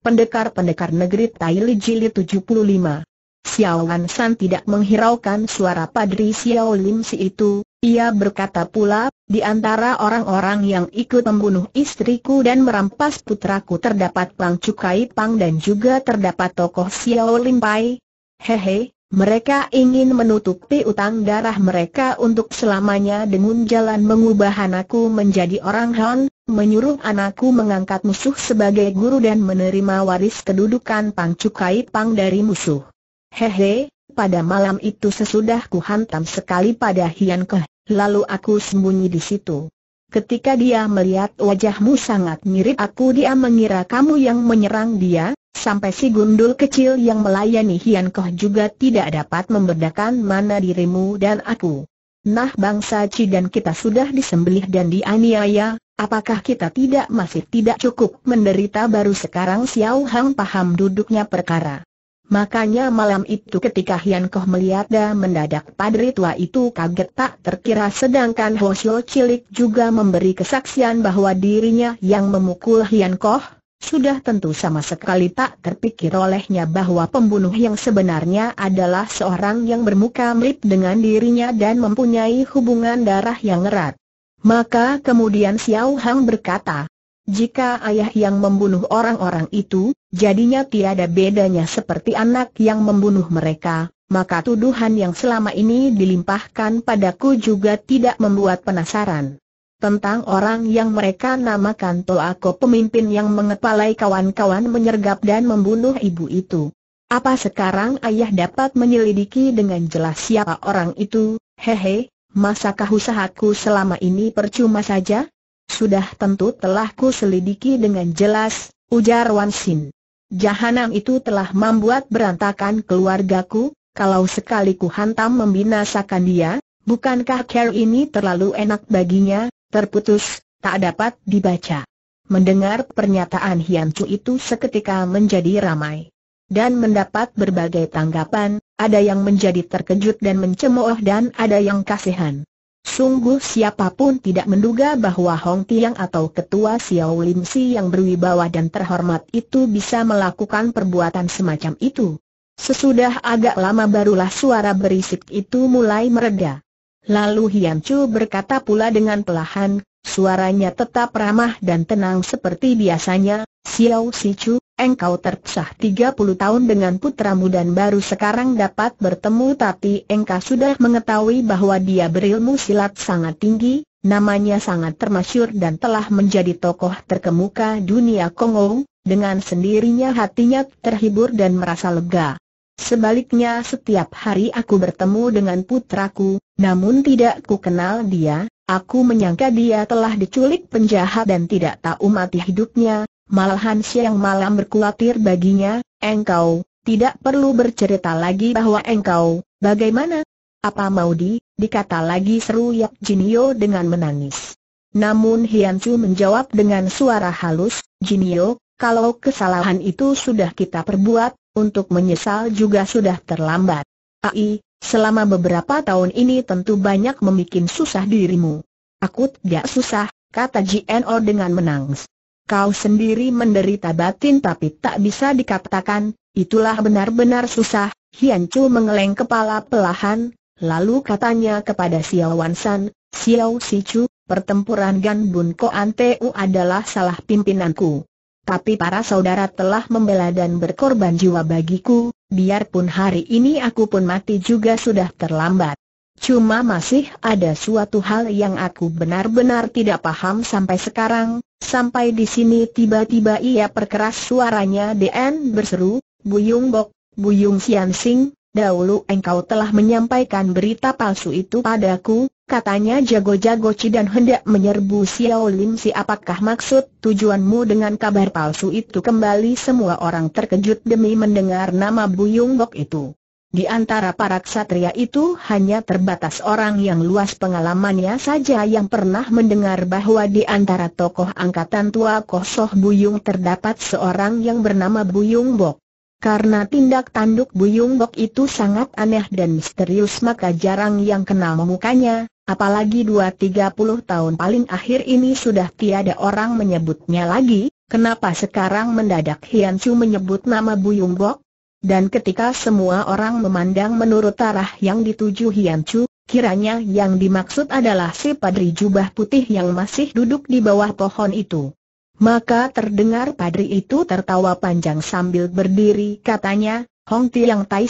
Pendekar-pendekar negeri Taili Jilid 75 Xiao Wan San tidak menghiraukan suara Padri Xiao Lim si itu, ia berkata pula, di antara orang-orang yang ikut membunuh istriku dan merampas putraku terdapat Pang Cukai Pang dan juga terdapat tokoh Xiao Lim Pai. Hehe, mereka ingin menutupi utang darah mereka untuk selamanya dengan jalan mengubah anakku menjadi orang Han, menyuruh anakku mengangkat musuh sebagai guru dan menerima waris kedudukan Pang Cukai Pang dari musuh. Hehe, pada malam itu sesudah ku hantam sekali pada Hian Keh, lalu aku sembunyi di situ. Ketika dia melihat wajahmu sangat mirip aku dia mengira kamu yang menyerang dia, Sampai si gundul kecil yang melayani Hian Koh juga tidak dapat membedakan mana dirimu dan aku. Nah bangsa Ci dan kita sudah disembelih dan dianiaya, apakah kita tidak masih tidak cukup menderita baru sekarang Xiao Hang paham duduknya perkara. Makanya malam itu ketika Hian Koh melihat dan mendadak padri tua itu kaget tak terkira sedangkan Hosyo Cilik juga memberi kesaksian bahwa dirinya yang memukul Hian Koh, sudah tentu sama sekali tak terpikir olehnya bahwa pembunuh yang sebenarnya adalah seorang yang bermuka mirip dengan dirinya dan mempunyai hubungan darah yang erat. Maka kemudian Xiao Hang berkata, jika ayah yang membunuh orang-orang itu, jadinya tiada bedanya seperti anak yang membunuh mereka, maka tuduhan yang selama ini dilimpahkan padaku juga tidak membuat penasaran tentang orang yang mereka namakan Toako pemimpin yang mengepalai kawan-kawan menyergap dan membunuh ibu itu. Apa sekarang ayah dapat menyelidiki dengan jelas siapa orang itu, hehe, masakah usahaku selama ini percuma saja? Sudah tentu telah ku selidiki dengan jelas, ujar Wan Sin. Jahanam itu telah membuat berantakan keluargaku, kalau sekali ku hantam membinasakan dia, Bukankah care ini terlalu enak baginya, terputus, tak dapat dibaca. Mendengar pernyataan Hian Chu itu seketika menjadi ramai. Dan mendapat berbagai tanggapan, ada yang menjadi terkejut dan mencemooh dan ada yang kasihan. Sungguh siapapun tidak menduga bahwa Hong Tiang atau ketua Xiao Lim Si yang berwibawa dan terhormat itu bisa melakukan perbuatan semacam itu. Sesudah agak lama barulah suara berisik itu mulai mereda. Lalu Hian Chu berkata pula dengan pelahan, suaranya tetap ramah dan tenang seperti biasanya, Xiao Si Chu, engkau terpisah 30 tahun dengan putramu dan baru sekarang dapat bertemu tapi engkau sudah mengetahui bahwa dia berilmu silat sangat tinggi, namanya sangat termasyur dan telah menjadi tokoh terkemuka dunia Kongo, dengan sendirinya hatinya terhibur dan merasa lega. Sebaliknya setiap hari aku bertemu dengan putraku, namun tidak ku kenal dia, aku menyangka dia telah diculik penjahat dan tidak tahu mati hidupnya, malahan siang malam berkulatir baginya, engkau, tidak perlu bercerita lagi bahwa engkau, bagaimana? Apa mau di, dikata lagi seru Yap Jinio dengan menangis. Namun Hian Chu menjawab dengan suara halus, Jinio, kalau kesalahan itu sudah kita perbuat, untuk menyesal juga sudah terlambat. Ai, selama beberapa tahun ini tentu banyak membuat susah dirimu. Aku tidak susah, kata GNO dengan menangis. Kau sendiri menderita batin tapi tak bisa dikatakan, itulah benar-benar susah, Hian Chu mengeleng kepala pelahan, lalu katanya kepada Xiao Wan San, Xiao Si Chu, pertempuran Gan Bun Ko adalah salah pimpinanku tapi para saudara telah membela dan berkorban jiwa bagiku, biarpun hari ini aku pun mati juga sudah terlambat. Cuma masih ada suatu hal yang aku benar-benar tidak paham sampai sekarang, sampai di sini tiba-tiba ia perkeras suaranya DN berseru, Buyung Bok, Buyung Sian Sing, Dahulu engkau telah menyampaikan berita palsu itu padaku, katanya jago-jago dan hendak menyerbu Xiao Lim Si apakah maksud tujuanmu dengan kabar palsu itu kembali semua orang terkejut demi mendengar nama Buyung Bok itu. Di antara para ksatria itu hanya terbatas orang yang luas pengalamannya saja yang pernah mendengar bahwa di antara tokoh angkatan tua Kosoh Buyung terdapat seorang yang bernama Buyung Bok. Karena tindak tanduk Buyung Bok itu sangat aneh dan misterius maka jarang yang kenal memukanya, apalagi 2-30 tahun paling akhir ini sudah tiada orang menyebutnya lagi, kenapa sekarang mendadak Hian Chu menyebut nama Buyung Bok? Dan ketika semua orang memandang menurut arah yang dituju Hian Chu, kiranya yang dimaksud adalah si Padri Jubah Putih yang masih duduk di bawah pohon itu. Maka terdengar padri itu tertawa panjang sambil berdiri katanya, Hong Tiang Tai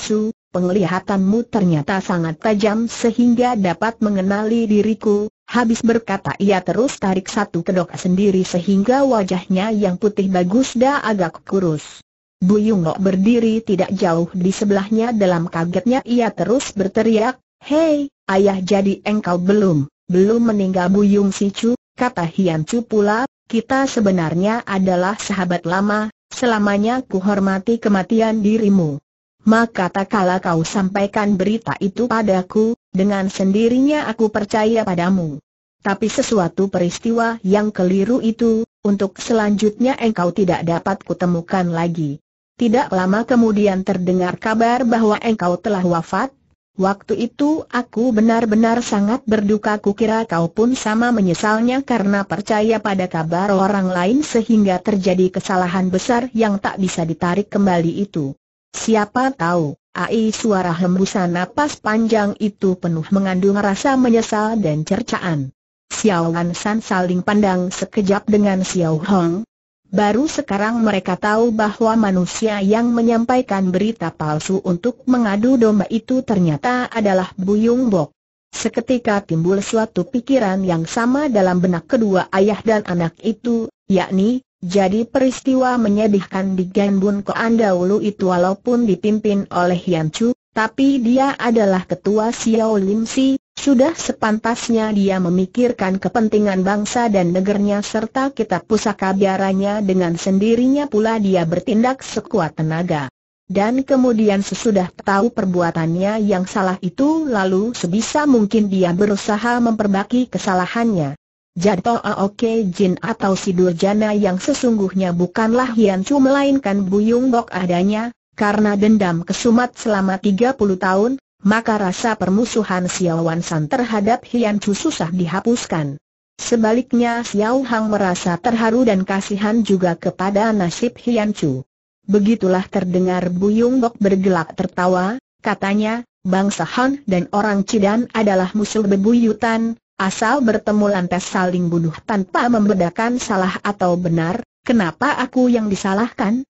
penglihatanmu ternyata sangat tajam sehingga dapat mengenali diriku, habis berkata ia terus tarik satu kedok sendiri sehingga wajahnya yang putih bagus dah agak kurus. Bu Yungnok berdiri tidak jauh di sebelahnya dalam kagetnya ia terus berteriak, Hei, ayah jadi engkau belum, belum meninggal Bu Yung Si Chu, kata Hian Chu pula, kita sebenarnya adalah sahabat lama, selamanya ku hormati kematian dirimu. Maka tak kala kau sampaikan berita itu padaku, dengan sendirinya aku percaya padamu. Tapi sesuatu peristiwa yang keliru itu, untuk selanjutnya engkau tidak dapat kutemukan lagi. Tidak lama kemudian terdengar kabar bahwa engkau telah wafat, Waktu itu aku benar-benar sangat berduka kukira kau pun sama menyesalnya karena percaya pada kabar orang lain sehingga terjadi kesalahan besar yang tak bisa ditarik kembali itu. Siapa tahu, ai suara hembusan napas panjang itu penuh mengandung rasa menyesal dan cercaan. Xiao Wan San saling pandang sekejap dengan Xiao Hong, Baru sekarang mereka tahu bahwa manusia yang menyampaikan berita palsu untuk mengadu domba itu ternyata adalah Buyung Bok. Seketika timbul suatu pikiran yang sama dalam benak kedua ayah dan anak itu, yakni, jadi peristiwa menyedihkan di Gambun Koan dahulu itu walaupun dipimpin oleh Yan Chu, tapi dia adalah ketua Xiao Lim Si, sudah sepantasnya dia memikirkan kepentingan bangsa dan negernya serta kitab pusaka biaranya dengan sendirinya pula dia bertindak sekuat tenaga. Dan kemudian sesudah tahu perbuatannya yang salah itu lalu sebisa mungkin dia berusaha memperbaiki kesalahannya. Jato Aoke Jin atau si Durjana yang sesungguhnya bukanlah Hian Chu melainkan Buyung Bok adanya, karena dendam kesumat selama 30 tahun, maka rasa permusuhan Xiao San terhadap Hian Chu susah dihapuskan. Sebaliknya Xiao Hang merasa terharu dan kasihan juga kepada nasib Hian Chu. Begitulah terdengar Buyung Bok bergelak tertawa, katanya, bangsa Han dan orang Cidan adalah musuh bebuyutan, asal bertemu lantas saling bunuh tanpa membedakan salah atau benar, kenapa aku yang disalahkan?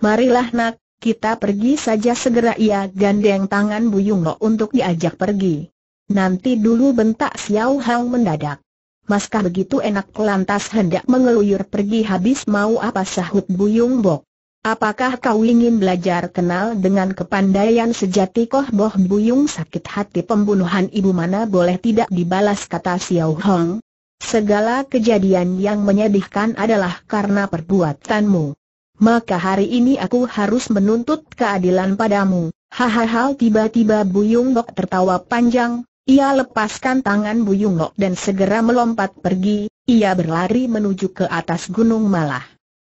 Marilah nak, kita pergi saja segera ia gandeng tangan Buyung Lo untuk diajak pergi. Nanti dulu bentak Xiao Hang mendadak. Maskah begitu enak lantas hendak mengeluyur pergi habis mau apa sahut Buyung Bok. Apakah kau ingin belajar kenal dengan kepandaian sejati Koh Boh Bu Buyung sakit hati pembunuhan ibu mana boleh tidak dibalas kata Xiao Hong? Segala kejadian yang menyedihkan adalah karena perbuatanmu maka hari ini aku harus menuntut keadilan padamu. Hahaha tiba-tiba Buyung Gok tertawa panjang, ia lepaskan tangan Buyung Gok dan segera melompat pergi, ia berlari menuju ke atas Gunung Malah.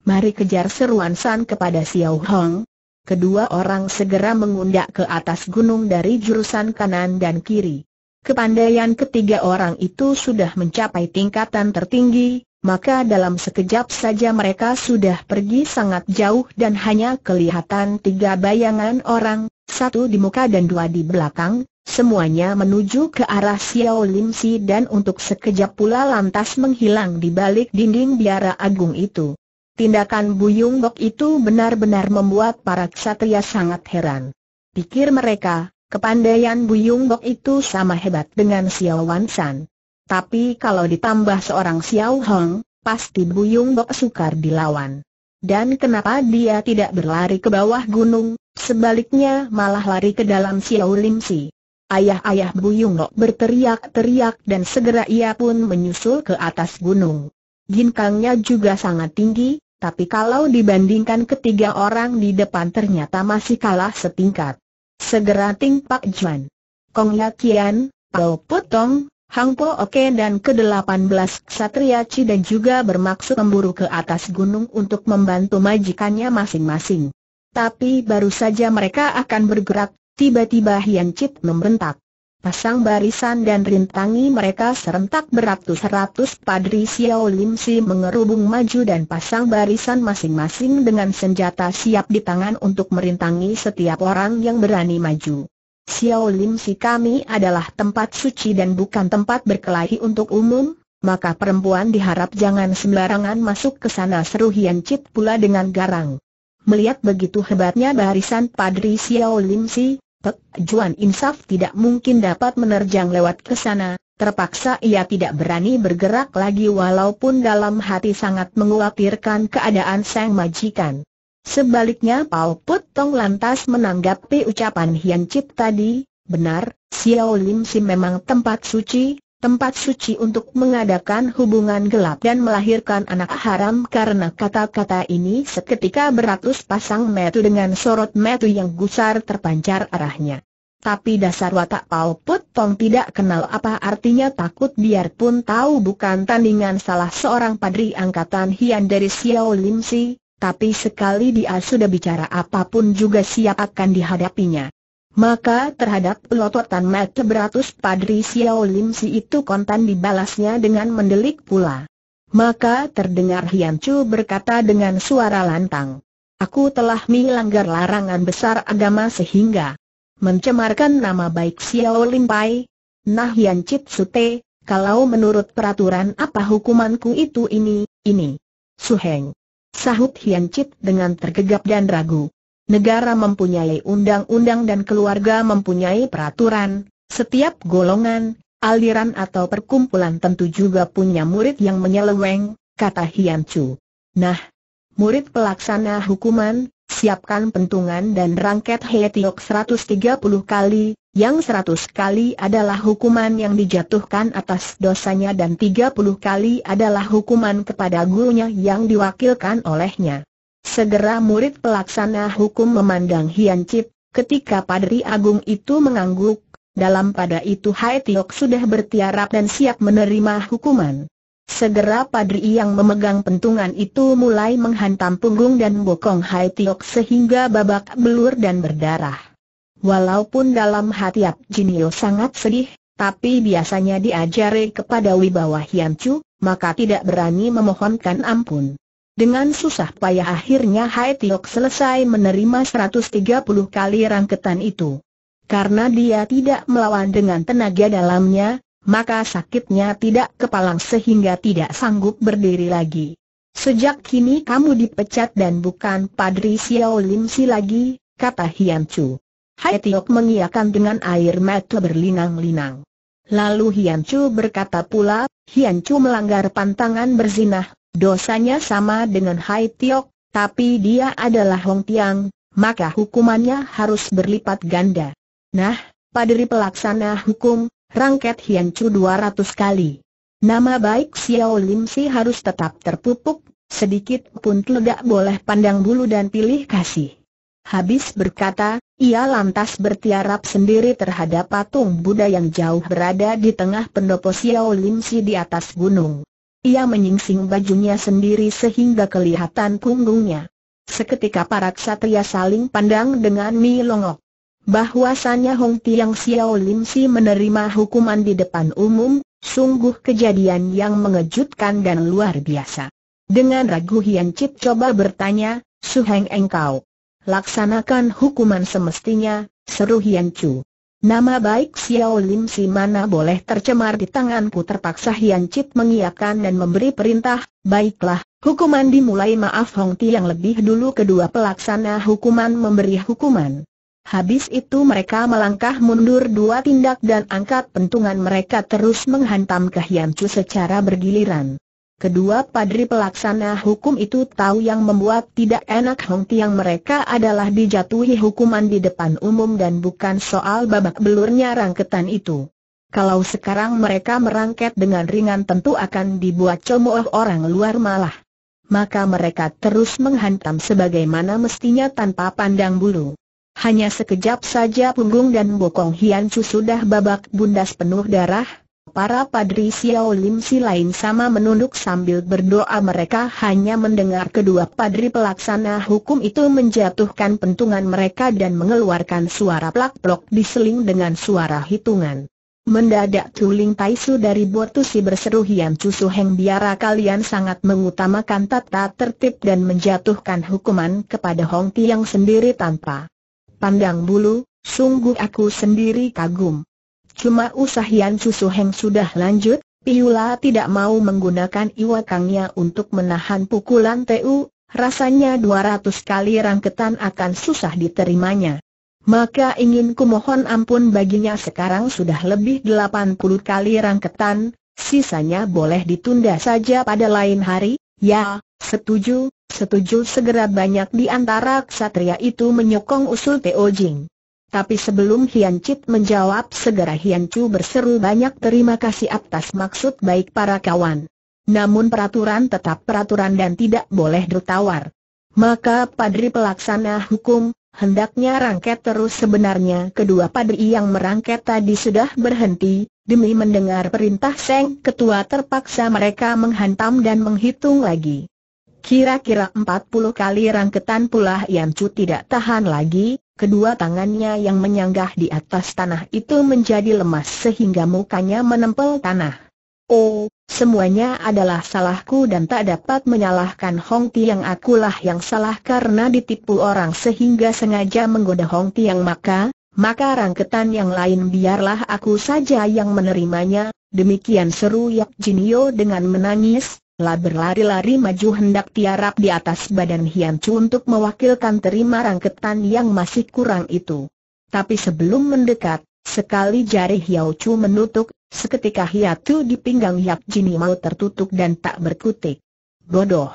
Mari kejar seruan San kepada Xiao Hong. Kedua orang segera mengundak ke atas gunung dari jurusan kanan dan kiri. Kepandaian ketiga orang itu sudah mencapai tingkatan tertinggi, maka dalam sekejap saja mereka sudah pergi sangat jauh dan hanya kelihatan tiga bayangan orang, satu di muka dan dua di belakang, semuanya menuju ke arah Xiao Lim Si dan untuk sekejap pula lantas menghilang di balik dinding biara agung itu. Tindakan Buyung Bok itu benar-benar membuat para ksatria sangat heran. Pikir mereka, kepandaian Buyung Bok itu sama hebat dengan Xiao Wan San. Tapi kalau ditambah seorang Xiao Hong, pasti Buyung Bok sukar dilawan. Dan kenapa dia tidak berlari ke bawah gunung, sebaliknya malah lari ke dalam Xiao Lim Si. Ayah-ayah Buyung Bok berteriak-teriak dan segera ia pun menyusul ke atas gunung. Ginkangnya juga sangat tinggi, tapi kalau dibandingkan ketiga orang di depan ternyata masih kalah setingkat. Segera Ting Pak Juan. Kong Kian, Pao Putong. Hang Po Oke dan ke-18 Satria dan juga bermaksud memburu ke atas gunung untuk membantu majikannya masing-masing. Tapi baru saja mereka akan bergerak, tiba-tiba Hian Chit membentak. Pasang barisan dan rintangi mereka serentak beratus-ratus Padri Xiao Lim Si mengerubung maju dan pasang barisan masing-masing dengan senjata siap di tangan untuk merintangi setiap orang yang berani maju. Xiao Lim Si kami adalah tempat suci dan bukan tempat berkelahi untuk umum, maka perempuan diharap jangan sembarangan masuk ke sana seru Hian Chit pula dengan garang. Melihat begitu hebatnya barisan Padri Xiao Lim Si, Pek Juan Insaf tidak mungkin dapat menerjang lewat ke sana, terpaksa ia tidak berani bergerak lagi walaupun dalam hati sangat menguatirkan keadaan sang majikan. Sebaliknya Paul Put Tong lantas menanggapi ucapan Hian Chip tadi, benar, Xiao Lim Si memang tempat suci, tempat suci untuk mengadakan hubungan gelap dan melahirkan anak haram karena kata-kata ini seketika beratus pasang metu dengan sorot metu yang gusar terpancar arahnya. Tapi dasar watak Paul Put Tong tidak kenal apa artinya takut biarpun tahu bukan tandingan salah seorang padri angkatan Hian dari Xiao Lim Si, tapi sekali dia sudah bicara apapun juga siap akan dihadapinya. Maka terhadap pelototan mata beratus Padri Xiao Lim Si itu kontan dibalasnya dengan mendelik pula. Maka terdengar Hian Chu berkata dengan suara lantang. Aku telah melanggar larangan besar agama sehingga mencemarkan nama baik Xiao Lim Pai. Nah Hian Chit Sute, kalau menurut peraturan apa hukumanku itu ini, ini. Heng. Sahut Hian Chit dengan tergegap dan ragu. Negara mempunyai undang-undang dan keluarga mempunyai peraturan, setiap golongan, aliran atau perkumpulan tentu juga punya murid yang menyeleweng, kata Hian Chu. Nah, murid pelaksana hukuman, siapkan pentungan dan rangket hetiok 130 kali, yang 100 kali adalah hukuman yang dijatuhkan atas dosanya dan 30 kali adalah hukuman kepada gurunya yang diwakilkan olehnya. Segera murid pelaksana hukum memandang Hian Cip, ketika Padri Agung itu mengangguk, dalam pada itu Hai sudah bertiarap dan siap menerima hukuman. Segera padri yang memegang pentungan itu mulai menghantam punggung dan bokong Hai Tiok sehingga babak belur dan berdarah. Walaupun dalam hati Ap Jinio sangat sedih, tapi biasanya diajari kepada wibawa Hian maka tidak berani memohonkan ampun. Dengan susah payah akhirnya Hai Tiok selesai menerima 130 kali rangketan itu. Karena dia tidak melawan dengan tenaga dalamnya, maka sakitnya tidak kepalang sehingga tidak sanggup berdiri lagi. Sejak kini kamu dipecat dan bukan Padri Xiao Lim Si lagi, kata Hian Chu. Hai Tiok mengiakan dengan air mata berlinang-linang. Lalu Hian Chu berkata pula, Hian Chu melanggar pantangan berzinah, dosanya sama dengan Hai Tiok, tapi dia adalah Hong Tiang, maka hukumannya harus berlipat ganda. Nah, Padri pelaksana hukum, rangket Hian Chu 200 kali. Nama baik Xiao Lim Si harus tetap terpupuk, sedikit pun tidak boleh pandang bulu dan pilih kasih. Habis berkata, ia lantas bertiarap sendiri terhadap patung Buddha yang jauh berada di tengah pendopo Xiao Lim Si di atas gunung. Ia menyingsing bajunya sendiri sehingga kelihatan punggungnya. Seketika para ksatria saling pandang dengan Mi Longok bahwasannya Hong Tiang Xiao Lim Si menerima hukuman di depan umum, sungguh kejadian yang mengejutkan dan luar biasa. Dengan ragu Hian Cip coba bertanya, Suheng engkau, laksanakan hukuman semestinya, seru Hian Chu. Nama baik Xiao Lim Si mana boleh tercemar di tanganku terpaksa Hian Cip mengiyakan dan memberi perintah, baiklah, hukuman dimulai maaf Hong Ti lebih dulu kedua pelaksana hukuman memberi hukuman. Habis itu mereka melangkah mundur dua tindak dan angkat pentungan mereka terus menghantam ke Chu secara bergiliran. Kedua padri pelaksana hukum itu tahu yang membuat tidak enak Hong Tiang mereka adalah dijatuhi hukuman di depan umum dan bukan soal babak belurnya rangketan itu. Kalau sekarang mereka merangket dengan ringan tentu akan dibuat cemooh orang luar malah. Maka mereka terus menghantam sebagaimana mestinya tanpa pandang bulu. Hanya sekejap saja punggung dan bokong Hian Chu sudah babak bundas penuh darah, Para padri Xiao Lim Si lain sama menunduk sambil berdoa mereka hanya mendengar kedua padri pelaksana hukum itu menjatuhkan pentungan mereka dan mengeluarkan suara plak-plok diseling dengan suara hitungan. Mendadak Tuling Taisu dari Botusi berseru Hian Cusu Heng biara kalian sangat mengutamakan tata tertib dan menjatuhkan hukuman kepada Hong Tiang sendiri tanpa pandang bulu, sungguh aku sendiri kagum. Cuma usahian Susu Heng sudah lanjut, Piula tidak mau menggunakan iwakangnya untuk menahan pukulan TU, rasanya 200 kali rangketan akan susah diterimanya. Maka ingin ku mohon ampun baginya sekarang sudah lebih 80 kali rangketan, sisanya boleh ditunda saja pada lain hari, ya, setuju, Setuju segera banyak di antara ksatria itu menyokong usul Teo Jing. Tapi sebelum Hian Chit menjawab segera Hian Chu berseru banyak terima kasih atas maksud baik para kawan. Namun peraturan tetap peraturan dan tidak boleh ditawar. Maka padri pelaksana hukum, hendaknya rangket terus sebenarnya kedua padri yang merangket tadi sudah berhenti, demi mendengar perintah Seng Ketua terpaksa mereka menghantam dan menghitung lagi. Kira-kira 40 kali rangketan pula Yan Chu tidak tahan lagi, kedua tangannya yang menyanggah di atas tanah itu menjadi lemas sehingga mukanya menempel tanah. Oh, semuanya adalah salahku dan tak dapat menyalahkan Hong Tiang akulah yang salah karena ditipu orang sehingga sengaja menggoda Hong Tiang maka, maka rangketan yang lain biarlah aku saja yang menerimanya, demikian seru Yap Jinio dengan menangis, lah berlari-lari maju hendak tiarap di atas badan Hian Chu untuk mewakilkan terima rangketan yang masih kurang itu. Tapi sebelum mendekat, sekali jari Hiao Chu menutup, seketika Hian Chu di pinggang Yap Jini mau tertutup dan tak berkutik. Bodoh!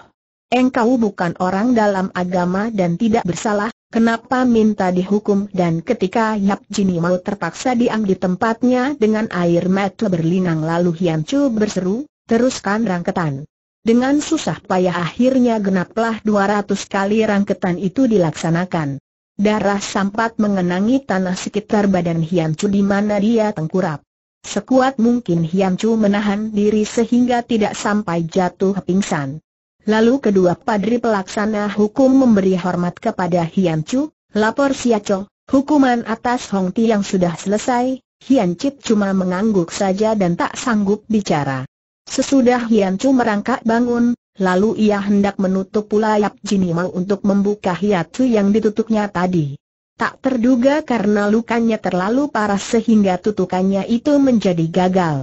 Engkau bukan orang dalam agama dan tidak bersalah, Kenapa minta dihukum dan ketika Yap Jini mau terpaksa diam di tempatnya dengan air mata berlinang lalu Hian Chu berseru, teruskan rangketan. Dengan susah payah akhirnya genaplah 200 kali rangketan itu dilaksanakan. Darah sampat mengenangi tanah sekitar badan Hian Chu di mana dia tengkurap. Sekuat mungkin Hian Chu menahan diri sehingga tidak sampai jatuh pingsan. Lalu kedua padri pelaksana hukum memberi hormat kepada Hian Chu. lapor Siaco, hukuman atas Hong Ti yang sudah selesai, Hian Cip cuma mengangguk saja dan tak sanggup bicara. Sesudah Hian Chu merangkak bangun, lalu ia hendak menutup pula Yap Jini untuk membuka Hian Chu yang ditutupnya tadi. Tak terduga karena lukanya terlalu parah sehingga tutukannya itu menjadi gagal.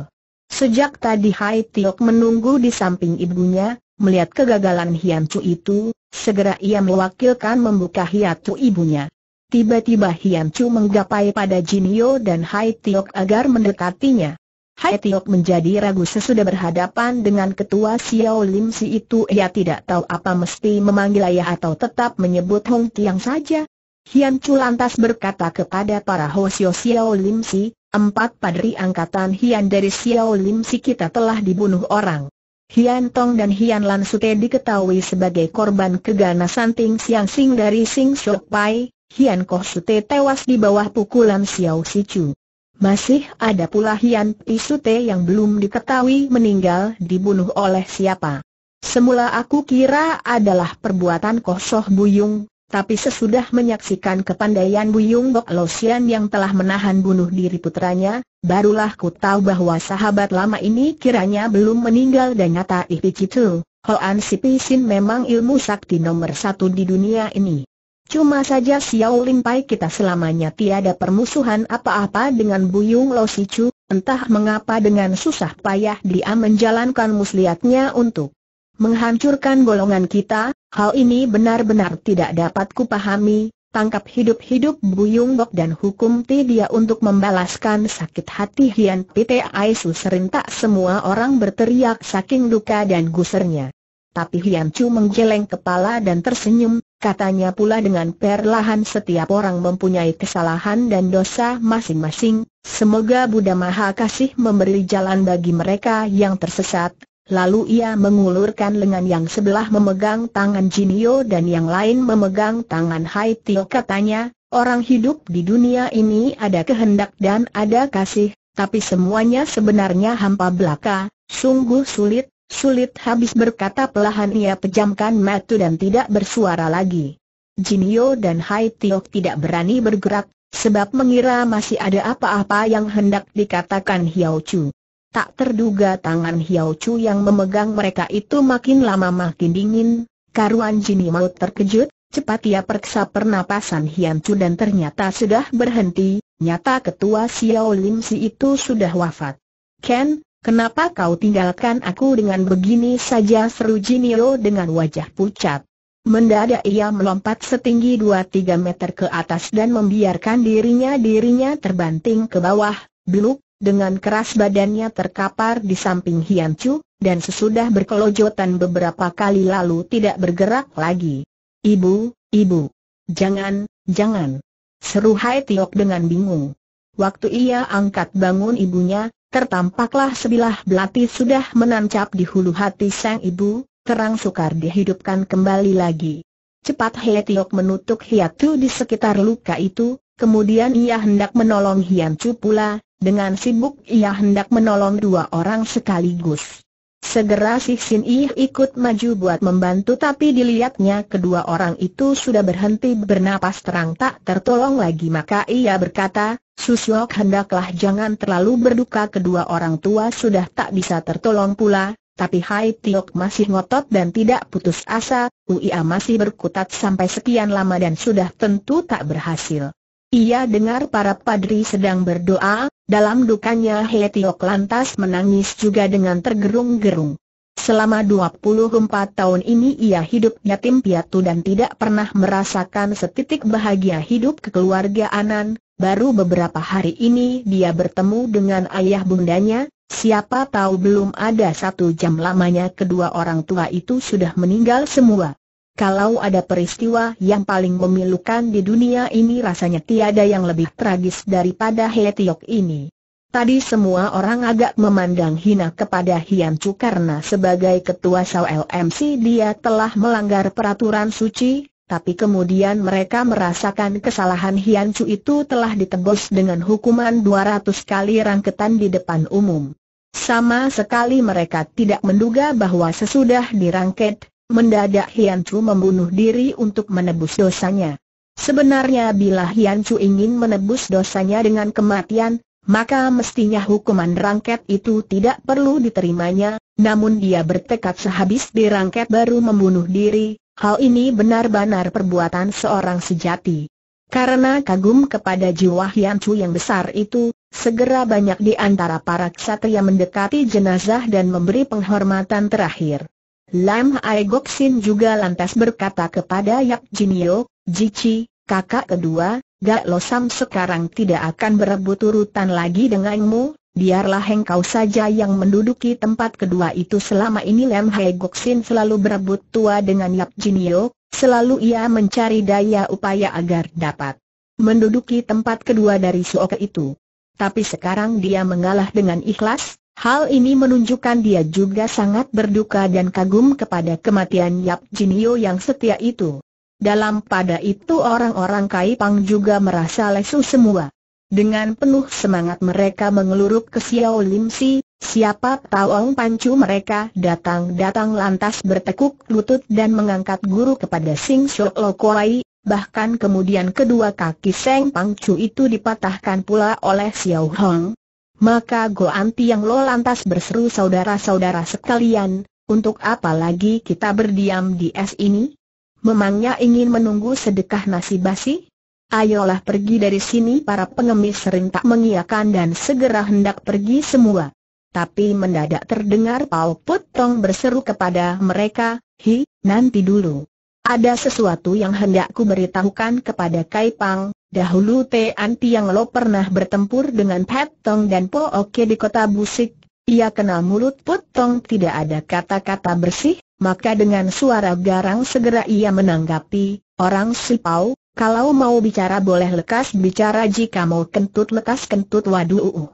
Sejak tadi Hai Tiok menunggu di samping ibunya, melihat kegagalan Hian Chu itu, segera ia mewakilkan membuka Hian Chu ibunya. Tiba-tiba Hian Chu menggapai pada Jinio dan Hai Tiok agar mendekatinya. Hai Tiok menjadi ragu sesudah berhadapan dengan ketua Xiao Lim Si itu ia tidak tahu apa mesti memanggil ayah atau tetap menyebut Hong Tiang saja. Hian Chu lantas berkata kepada para Hosio Xiao Lim Si, empat padri angkatan Hian dari Xiao Lim Si kita telah dibunuh orang. Hian Tong dan Hian Lan Sute diketahui sebagai korban keganasan Ting Siang Sing dari Sing Shok Pai, Hian Koh Sute tewas di bawah pukulan Xiao Si Chu. Masih ada pula Hian Pisute yang belum diketahui meninggal dibunuh oleh siapa. Semula aku kira adalah perbuatan Kosoh Buyung, tapi sesudah menyaksikan kepandaian Buyung Bok Losian yang telah menahan bunuh diri putranya, barulah ku tahu bahwa sahabat lama ini kiranya belum meninggal dan nyata itu. Hoan Sipisin memang ilmu sakti nomor satu di dunia ini. Cuma saja Xiao Limpai kita selamanya tiada permusuhan apa-apa dengan Buyung Lo Si Chu, entah mengapa dengan susah payah dia menjalankan muslihatnya untuk menghancurkan golongan kita, hal ini benar-benar tidak dapat kupahami, tangkap hidup-hidup Buyung Bok dan hukum ti dia untuk membalaskan sakit hati Hian Pite Aisu serentak semua orang berteriak saking duka dan gusernya. Tapi Hian Chu menggeleng kepala dan tersenyum, Katanya pula dengan perlahan setiap orang mempunyai kesalahan dan dosa masing-masing, semoga Buddha Maha Kasih memberi jalan bagi mereka yang tersesat. Lalu ia mengulurkan lengan yang sebelah memegang tangan Jinio dan yang lain memegang tangan Hai Tio katanya, orang hidup di dunia ini ada kehendak dan ada kasih, tapi semuanya sebenarnya hampa belaka, sungguh sulit, Sulit habis berkata pelahan ia pejamkan mata dan tidak bersuara lagi. Jinio dan Hai Tiok tidak berani bergerak, sebab mengira masih ada apa-apa yang hendak dikatakan Hiao Chu. Tak terduga tangan Hiao Chu yang memegang mereka itu makin lama makin dingin, karuan Jinio terkejut, Cepat ia periksa pernapasan Hian Chu dan ternyata sudah berhenti, nyata ketua Xiao Lim Si itu sudah wafat. Ken, Kenapa kau tinggalkan aku dengan begini saja seru Jinio dengan wajah pucat. Mendadak ia melompat setinggi 2-3 meter ke atas dan membiarkan dirinya-dirinya terbanting ke bawah, beluk, dengan keras badannya terkapar di samping Hian Chu, dan sesudah berkelojotan beberapa kali lalu tidak bergerak lagi. Ibu, ibu, jangan, jangan. Seru Hai Tiok dengan bingung. Waktu ia angkat bangun ibunya, tertampaklah sebilah belati sudah menancap di hulu hati sang ibu, terang sukar dihidupkan kembali lagi. Cepat He Tiok menutup hiatu di sekitar luka itu, kemudian ia hendak menolong Hian Chu pula, dengan sibuk ia hendak menolong dua orang sekaligus. Segera si Sin ikut maju buat membantu tapi dilihatnya kedua orang itu sudah berhenti bernapas terang tak tertolong lagi maka ia berkata, Suslok hendaklah jangan terlalu berduka kedua orang tua sudah tak bisa tertolong pula, tapi Hai Tiok masih ngotot dan tidak putus asa, Uia masih berkutat sampai sekian lama dan sudah tentu tak berhasil. Ia dengar para padri sedang berdoa, dalam dukanya Hai Tiok lantas menangis juga dengan tergerung-gerung. Selama 24 tahun ini ia hidup yatim piatu dan tidak pernah merasakan setitik bahagia hidup kekeluargaanan, baru beberapa hari ini dia bertemu dengan ayah bundanya, siapa tahu belum ada satu jam lamanya kedua orang tua itu sudah meninggal semua. Kalau ada peristiwa yang paling memilukan di dunia ini rasanya tiada yang lebih tragis daripada Hetiok ini. Tadi semua orang agak memandang hina kepada Hian Chu karena sebagai ketua SAO LMC dia telah melanggar peraturan suci, tapi kemudian mereka merasakan kesalahan Hian Chu itu telah ditebus dengan hukuman 200 kali rangketan di depan umum. Sama sekali mereka tidak menduga bahwa sesudah dirangket, mendadak Hian Chu membunuh diri untuk menebus dosanya. Sebenarnya bila Hian Chu ingin menebus dosanya dengan kematian, maka mestinya hukuman rangket itu tidak perlu diterimanya, namun dia bertekad sehabis dirangket baru membunuh diri, Hal ini benar-benar perbuatan seorang sejati. Karena kagum kepada jiwa Hian Chu yang besar itu, segera banyak di antara para ksatria mendekati jenazah dan memberi penghormatan terakhir. Lam Hai Gok Sin juga lantas berkata kepada Yak Ji Jici, kakak kedua, Gak Losam sekarang tidak akan berebut urutan lagi denganmu, biarlah engkau saja yang menduduki tempat kedua itu selama ini Lem Hai Gok Sin selalu berebut tua dengan Yap Jin Yeo, selalu ia mencari daya upaya agar dapat menduduki tempat kedua dari Suoke itu. Tapi sekarang dia mengalah dengan ikhlas, hal ini menunjukkan dia juga sangat berduka dan kagum kepada kematian Yap Jin Yeo yang setia itu. Dalam pada itu orang-orang Kai Pang juga merasa lesu semua. Dengan penuh semangat mereka mengeluruk ke Xiao Lim Si, siapa tahu Ong Pancu mereka datang-datang lantas bertekuk lutut dan mengangkat guru kepada Sing Shok Lo Kuai, bahkan kemudian kedua kaki Seng Pangcu itu dipatahkan pula oleh Xiao Hong. Maka Go Anti yang Lo lantas berseru saudara-saudara sekalian, untuk apa lagi kita berdiam di es ini? Memangnya ingin menunggu sedekah nasi basi? Ayolah pergi dari sini para pengemis sering tak mengiakan dan segera hendak pergi semua. Tapi mendadak terdengar Pau Potong berseru kepada mereka, Hi, nanti dulu. Ada sesuatu yang hendakku beritahukan kepada Kai Pang, dahulu Te Anti yang lo pernah bertempur dengan Petong dan Po Oke di kota Busik, ia kenal mulut Potong tidak ada kata-kata bersih, maka dengan suara garang segera ia menanggapi, orang si Pau, kalau mau bicara boleh lekas bicara jika mau kentut lekas kentut waduh.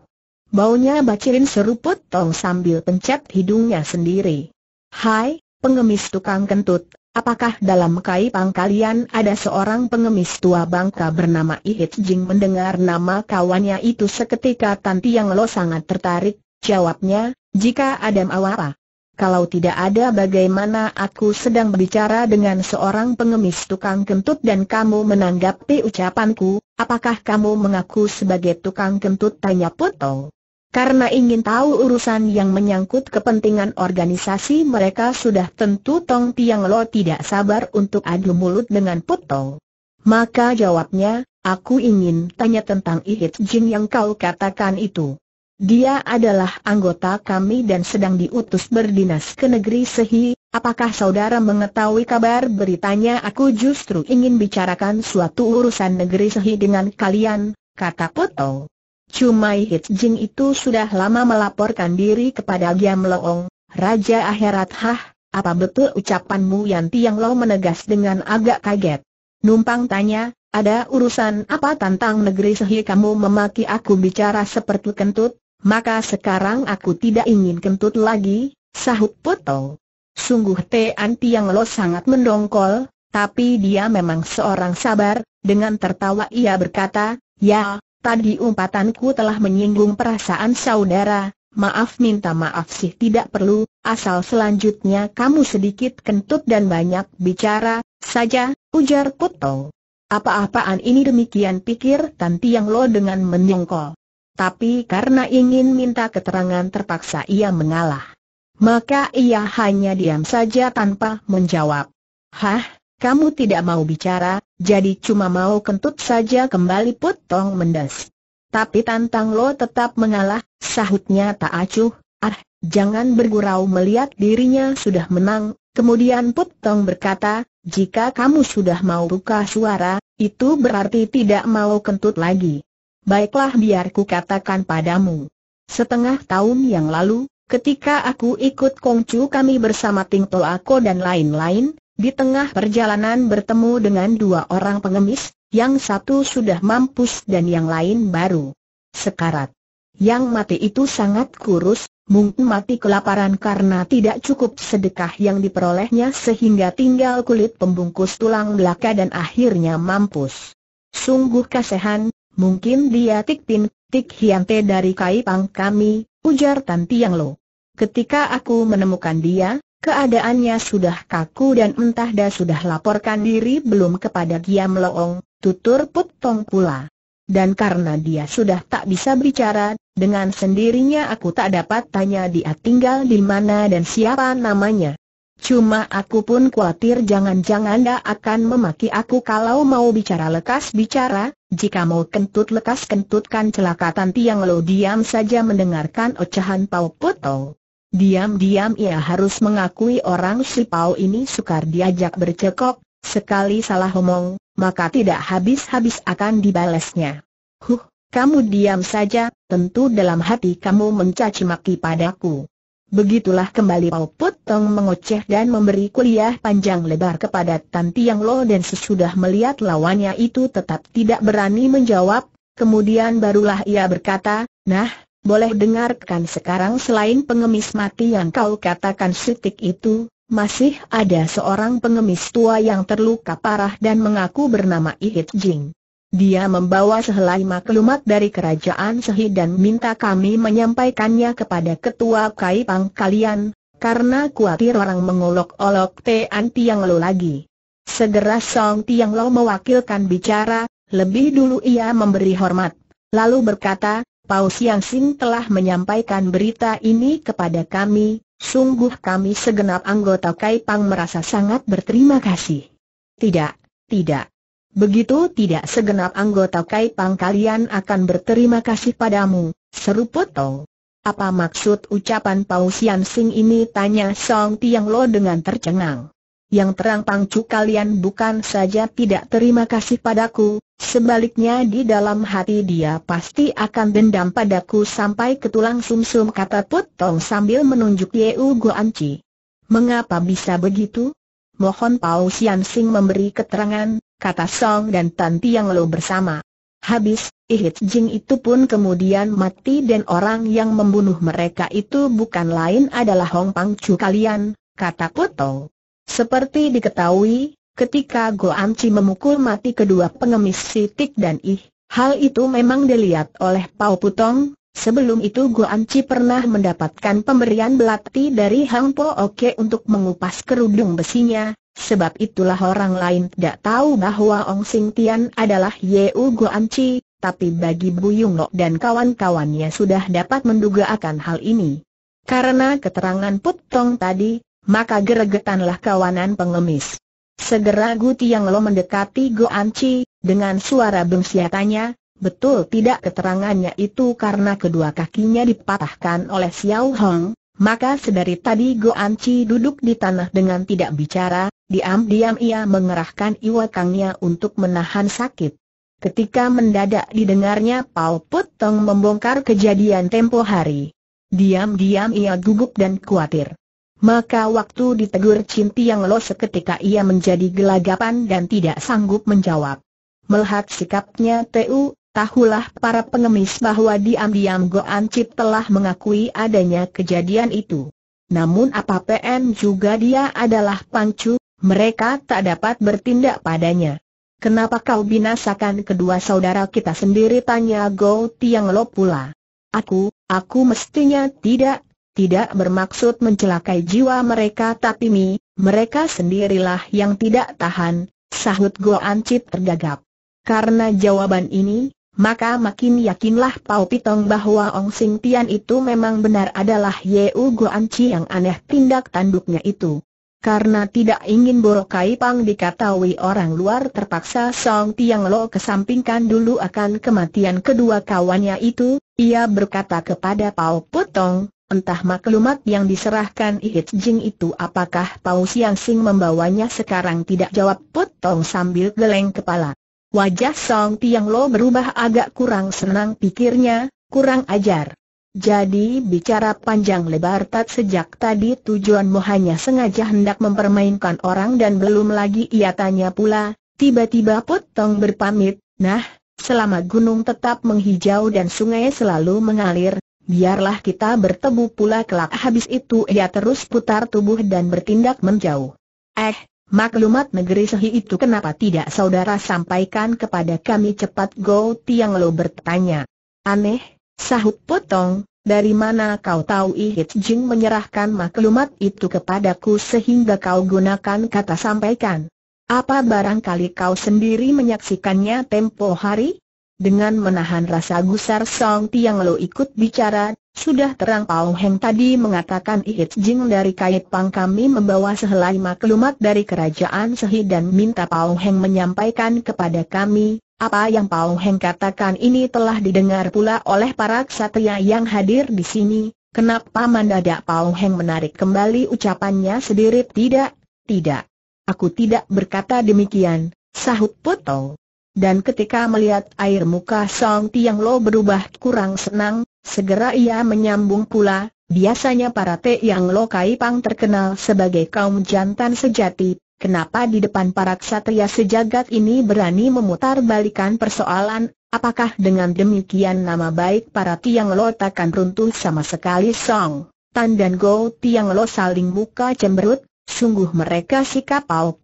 Baunya bacirin seruput Tong sambil pencet hidungnya sendiri. Hai, pengemis tukang kentut, apakah dalam kaipang kalian ada seorang pengemis tua bangka bernama Ihit Jing mendengar nama kawannya itu seketika Tanti Yang Lo sangat tertarik, jawabnya, jika ada apa kalau tidak ada bagaimana aku sedang berbicara dengan seorang pengemis tukang kentut dan kamu menanggapi ucapanku, apakah kamu mengaku sebagai tukang kentut tanya Putong. Karena ingin tahu urusan yang menyangkut kepentingan organisasi mereka sudah tentu Tong Tiang Lo tidak sabar untuk adu mulut dengan Putong. Maka jawabnya, aku ingin tanya tentang Ihit Jin yang kau katakan itu. Dia adalah anggota kami dan sedang diutus berdinas ke negeri Sehi, apakah saudara mengetahui kabar beritanya aku justru ingin bicarakan suatu urusan negeri Sehi dengan kalian, kata Cuma Cumai Hitjing itu sudah lama melaporkan diri kepada Giam Loong, Raja Akhirat Hah, apa betul ucapanmu yang Tiang Lo menegas dengan agak kaget. Numpang tanya, ada urusan apa tentang negeri sehi kamu memaki aku bicara seperti kentut? Maka sekarang aku tidak ingin kentut lagi, sahut Puto. Sungguh Tian Tiang Lo sangat mendongkol, tapi dia memang seorang sabar, dengan tertawa ia berkata, Ya, tadi umpatanku telah menyinggung perasaan saudara, maaf minta maaf sih tidak perlu, asal selanjutnya kamu sedikit kentut dan banyak bicara, saja, ujar Puto. Apa-apaan ini demikian pikir Tan Tiang Lo dengan mendongkol. Tapi karena ingin minta keterangan terpaksa ia mengalah. Maka ia hanya diam saja tanpa menjawab. Hah, kamu tidak mau bicara, jadi cuma mau kentut saja kembali Putong Mendes. Tapi tantang lo tetap mengalah, sahutnya tak acuh, ah, jangan bergurau melihat dirinya sudah menang, kemudian Putong berkata, jika kamu sudah mau buka suara, itu berarti tidak mau kentut lagi. Baiklah biar ku katakan padamu. Setengah tahun yang lalu, ketika aku ikut Kongcu kami bersama Ting Ako dan lain-lain, di tengah perjalanan bertemu dengan dua orang pengemis, yang satu sudah mampus dan yang lain baru sekarat. Yang mati itu sangat kurus, mungkin mati kelaparan karena tidak cukup sedekah yang diperolehnya sehingga tinggal kulit pembungkus tulang belaka dan akhirnya mampus. Sungguh kasihan, Mungkin dia Tik Tin, Tik Hiante dari kai pang kami, ujar Tan Tiang Lo. Ketika aku menemukan dia, keadaannya sudah kaku dan entah dah sudah laporkan diri belum kepada Giam Loong, tutur Put Tong pula. Dan karena dia sudah tak bisa bicara, dengan sendirinya aku tak dapat tanya dia tinggal di mana dan siapa namanya. Cuma aku pun khawatir jangan-jangan dia akan memaki aku kalau mau bicara lekas bicara, jika mau kentut lekas kentutkan celaka tanti yang lo diam saja mendengarkan ocehan Pau Poto. Diam-diam ia harus mengakui orang si Pau ini sukar diajak bercekok, sekali salah omong, maka tidak habis-habis akan dibalasnya. Huh, kamu diam saja, tentu dalam hati kamu mencaci maki padaku. Begitulah kembali Pau Tong mengoceh dan memberi kuliah panjang lebar kepada Tan Tiang Lo dan sesudah melihat lawannya itu tetap tidak berani menjawab, kemudian barulah ia berkata, Nah, boleh dengarkan sekarang selain pengemis mati yang kau katakan sitik itu, masih ada seorang pengemis tua yang terluka parah dan mengaku bernama Ihit Jing. Dia membawa sehelai maklumat dari kerajaan Sehi dan minta kami menyampaikannya kepada ketua Kaipang kalian, karena kuatir orang mengolok-olok Tian Tiang Lo lagi. Segera Song Tiang Lo mewakilkan bicara, lebih dulu ia memberi hormat, lalu berkata, Pau Siang Sing telah menyampaikan berita ini kepada kami, sungguh kami segenap anggota Kaipang merasa sangat berterima kasih. Tidak, tidak, Begitu tidak segenap anggota Kaipang kalian akan berterima kasih padamu, seru Putong. Apa maksud ucapan Pau Sian Sing ini tanya Song Tiang Lo dengan tercengang. Yang terang pangcu kalian bukan saja tidak terima kasih padaku, sebaliknya di dalam hati dia pasti akan dendam padaku sampai ke tulang sumsum kata Putong sambil menunjuk Yeu Guanci. Mengapa bisa begitu? Mohon Pau Sian Sing memberi keterangan, kata Song dan Tan Tiang Lo bersama. Habis, Ihit Jing itu pun kemudian mati dan orang yang membunuh mereka itu bukan lain adalah Hong Pang Chu kalian, kata Putong. Seperti diketahui, ketika Go Chi memukul mati kedua pengemis Sitik dan Ih, hal itu memang dilihat oleh Pao Putong, Sebelum itu Goan Chi pernah mendapatkan pemberian belati dari Hang Po Oke untuk mengupas kerudung besinya, sebab itulah orang lain tidak tahu bahwa Ong Sing Tian adalah Yeu Goan Chi, tapi bagi Bu Yung Lok dan kawan-kawannya sudah dapat menduga akan hal ini. Karena keterangan Put Tong tadi, maka geregetanlah kawanan pengemis. Segera Gu Tiang Lo mendekati Goan Chi, dengan suara bengsiatanya, Betul tidak keterangannya itu karena kedua kakinya dipatahkan oleh Xiao Hong, maka sedari tadi Go Chi duduk di tanah dengan tidak bicara, diam-diam ia mengerahkan iwakangnya untuk menahan sakit. Ketika mendadak didengarnya Paul Put membongkar kejadian tempo hari. Diam-diam ia gugup dan khawatir. Maka waktu ditegur Cinti yang lo seketika ia menjadi gelagapan dan tidak sanggup menjawab. Melihat sikapnya Tu Tahulah para pengemis bahwa diam-diam Goan Cip telah mengakui adanya kejadian itu. Namun apa PN juga dia adalah pangcu, mereka tak dapat bertindak padanya. Kenapa kau binasakan kedua saudara kita sendiri tanya Go Tiang Lo pula. Aku, aku mestinya tidak, tidak bermaksud mencelakai jiwa mereka tapi mi, mereka sendirilah yang tidak tahan, sahut Go Cip tergagap. Karena jawaban ini, maka makin yakinlah Pau Pitong bahwa Ong Sing Tian itu memang benar adalah Ye U Guan Chi yang aneh tindak tanduknya itu. Karena tidak ingin Boro Kai Pang diketahui orang luar terpaksa Song Tiang Lo kesampingkan dulu akan kematian kedua kawannya itu, ia berkata kepada Pau Putong, entah maklumat yang diserahkan Ihit Jing itu apakah Pau Siang Sing membawanya sekarang tidak jawab Putong sambil geleng kepala. Wajah Song Tiang Lo berubah agak kurang senang pikirnya, kurang ajar. Jadi bicara panjang lebar tat sejak tadi tujuanmu hanya sengaja hendak mempermainkan orang dan belum lagi ia tanya pula, tiba-tiba Tong berpamit, nah, selama gunung tetap menghijau dan sungai selalu mengalir, biarlah kita bertemu pula kelak habis itu ia terus putar tubuh dan bertindak menjauh. Eh, Maklumat negeri Sehi itu kenapa tidak saudara sampaikan kepada kami cepat Go Tiang Lo bertanya. Aneh, sahut potong, dari mana kau tahu Ihit Jing menyerahkan maklumat itu kepadaku sehingga kau gunakan kata sampaikan? Apa barangkali kau sendiri menyaksikannya tempo hari? Dengan menahan rasa gusar Song Tiang Lo ikut bicara, sudah terang Pao Heng tadi mengatakan Ihit Jing dari Kait Pang kami membawa sehelai maklumat dari kerajaan Sehi dan minta Pao Heng menyampaikan kepada kami, apa yang Pao Heng katakan ini telah didengar pula oleh para ksatria yang hadir di sini, kenapa mendadak Pao Heng menarik kembali ucapannya sendiri tidak, tidak. Aku tidak berkata demikian, sahut Putong. Dan ketika melihat air muka Song Tiang Lo berubah kurang senang, Segera ia menyambung pula, biasanya para yang Lokai Pang terkenal sebagai kaum jantan sejati, kenapa di depan para ksatria sejagat ini berani memutar balikan persoalan, apakah dengan demikian nama baik para Tiang Lo takkan runtuh sama sekali Song, Tan dan Go Tiang Lo saling muka cemberut, Sungguh mereka sikap Pau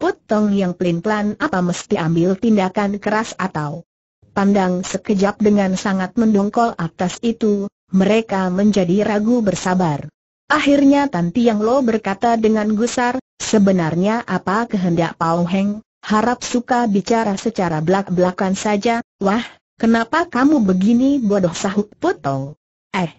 yang pelin-pelan apa mesti ambil tindakan keras atau pandang sekejap dengan sangat mendongkol atas itu, mereka menjadi ragu bersabar. Akhirnya Tanti Yang Lo berkata dengan gusar, sebenarnya apa kehendak Pao Heng, harap suka bicara secara belak-belakan saja, wah, kenapa kamu begini bodoh sahut putong? Eh,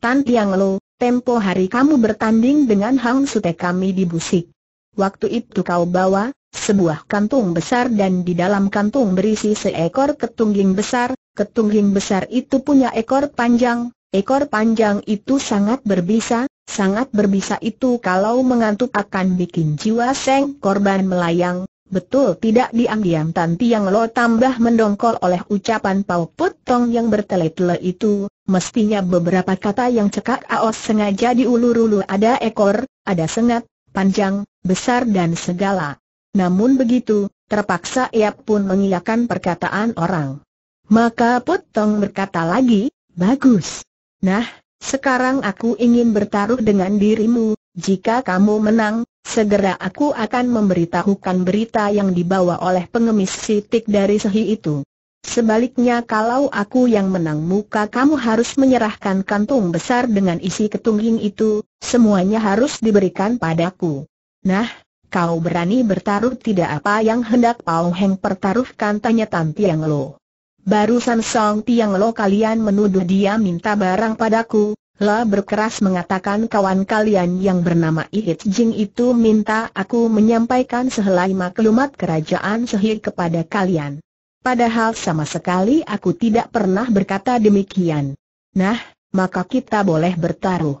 Tanti Yang Lo, tempo hari kamu bertanding dengan Hang Sute kami di Busik. Waktu itu kau bawa, sebuah kantung besar dan di dalam kantung berisi seekor ketungging besar, ketungging besar itu punya ekor panjang, ekor panjang itu sangat berbisa, sangat berbisa itu kalau mengantuk akan bikin jiwa seng korban melayang, betul tidak diam-diam Tanti yang Lo tambah mendongkol oleh ucapan Pau putong yang bertele-tele itu, mestinya beberapa kata yang cekak aos sengaja diulur-ulur ada ekor, ada sengat, panjang, besar dan segala namun begitu, terpaksa ia pun mengiyakan perkataan orang. Maka Potong berkata lagi, bagus. Nah, sekarang aku ingin bertaruh dengan dirimu, jika kamu menang, segera aku akan memberitahukan berita yang dibawa oleh pengemis sitik dari sehi itu. Sebaliknya kalau aku yang menang muka kamu harus menyerahkan kantung besar dengan isi ketungging itu, semuanya harus diberikan padaku. Nah, kau berani bertaruh tidak apa yang hendak Pao Heng pertaruhkan tanya Tan Tiang Lo. Barusan Song Tiang Lo kalian menuduh dia minta barang padaku, La berkeras mengatakan kawan kalian yang bernama Ihit Jing itu minta aku menyampaikan sehelai maklumat kerajaan sehir kepada kalian. Padahal sama sekali aku tidak pernah berkata demikian. Nah, maka kita boleh bertaruh.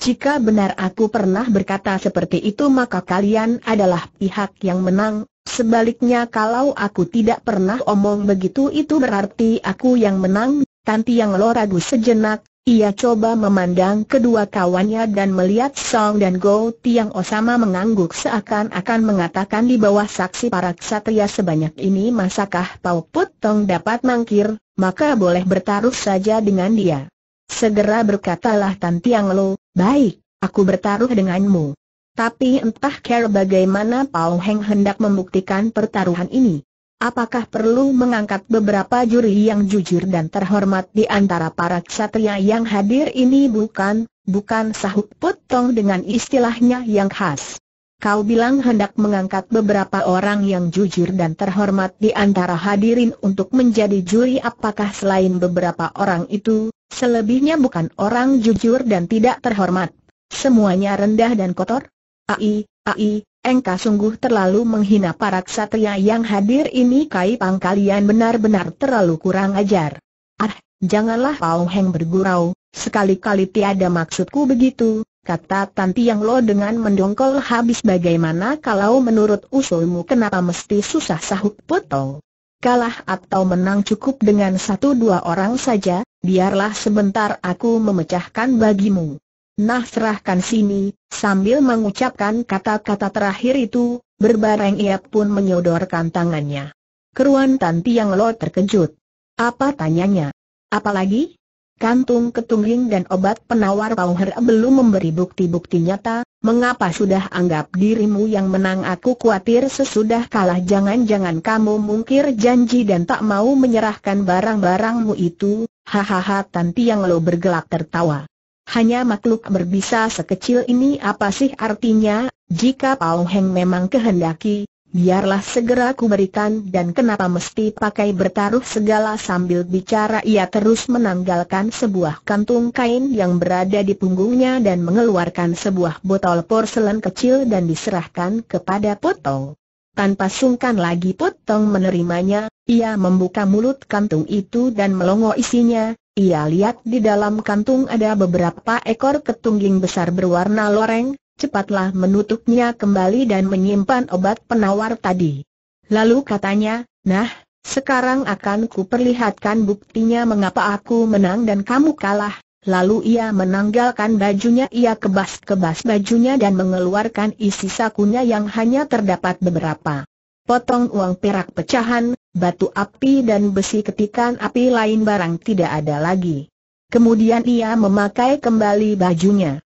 Jika benar aku pernah berkata seperti itu maka kalian adalah pihak yang menang, sebaliknya kalau aku tidak pernah omong begitu itu berarti aku yang menang, Tanti yang lo ragu sejenak, ia coba memandang kedua kawannya dan melihat Song dan Go Tiang Osama mengangguk seakan-akan mengatakan di bawah saksi para ksatria sebanyak ini masakah Pau Putong dapat mangkir, maka boleh bertaruh saja dengan dia. Segera berkatalah Tantiang yang Lo, Baik, aku bertaruh denganmu. Tapi entah care bagaimana Pao Heng hendak membuktikan pertaruhan ini. Apakah perlu mengangkat beberapa juri yang jujur dan terhormat di antara para ksatria yang hadir ini bukan, bukan sahut potong dengan istilahnya yang khas. Kau bilang hendak mengangkat beberapa orang yang jujur dan terhormat di antara hadirin untuk menjadi juri apakah selain beberapa orang itu, Selebihnya bukan orang jujur dan tidak terhormat. Semuanya rendah dan kotor. Ai, ai, engkau sungguh terlalu menghina para ksatria yang hadir ini kai pang kalian benar-benar terlalu kurang ajar. Ah, janganlah Pao Heng bergurau, sekali-kali tiada maksudku begitu, kata Tanti yang Lo dengan mendongkol habis bagaimana kalau menurut usulmu kenapa mesti susah sahut potong kalah atau menang cukup dengan satu dua orang saja, biarlah sebentar aku memecahkan bagimu. Nah serahkan sini, sambil mengucapkan kata-kata terakhir itu, berbareng ia pun menyodorkan tangannya. Keruan tanti yang Lo terkejut. Apa tanyanya? Apalagi? kantung ketungging dan obat penawar Pauher belum memberi bukti-bukti nyata, mengapa sudah anggap dirimu yang menang aku khawatir sesudah kalah jangan-jangan kamu mungkir janji dan tak mau menyerahkan barang-barangmu itu, hahaha Tanti yang lo bergelak tertawa. Hanya makhluk berbisa sekecil ini apa sih artinya, jika Pau Heng memang kehendaki, Biarlah segera ku berikan dan kenapa mesti pakai bertaruh segala sambil bicara ia terus menanggalkan sebuah kantung kain yang berada di punggungnya dan mengeluarkan sebuah botol porselen kecil dan diserahkan kepada Potong. Tanpa sungkan lagi Potong menerimanya, ia membuka mulut kantung itu dan melongo isinya, ia lihat di dalam kantung ada beberapa ekor ketungging besar berwarna loreng, cepatlah menutupnya kembali dan menyimpan obat penawar tadi. Lalu katanya, nah, sekarang akan kuperlihatkan buktinya mengapa aku menang dan kamu kalah. Lalu ia menanggalkan bajunya, ia kebas-kebas bajunya dan mengeluarkan isi sakunya yang hanya terdapat beberapa potong uang perak pecahan, batu api dan besi ketikan api lain barang tidak ada lagi. Kemudian ia memakai kembali bajunya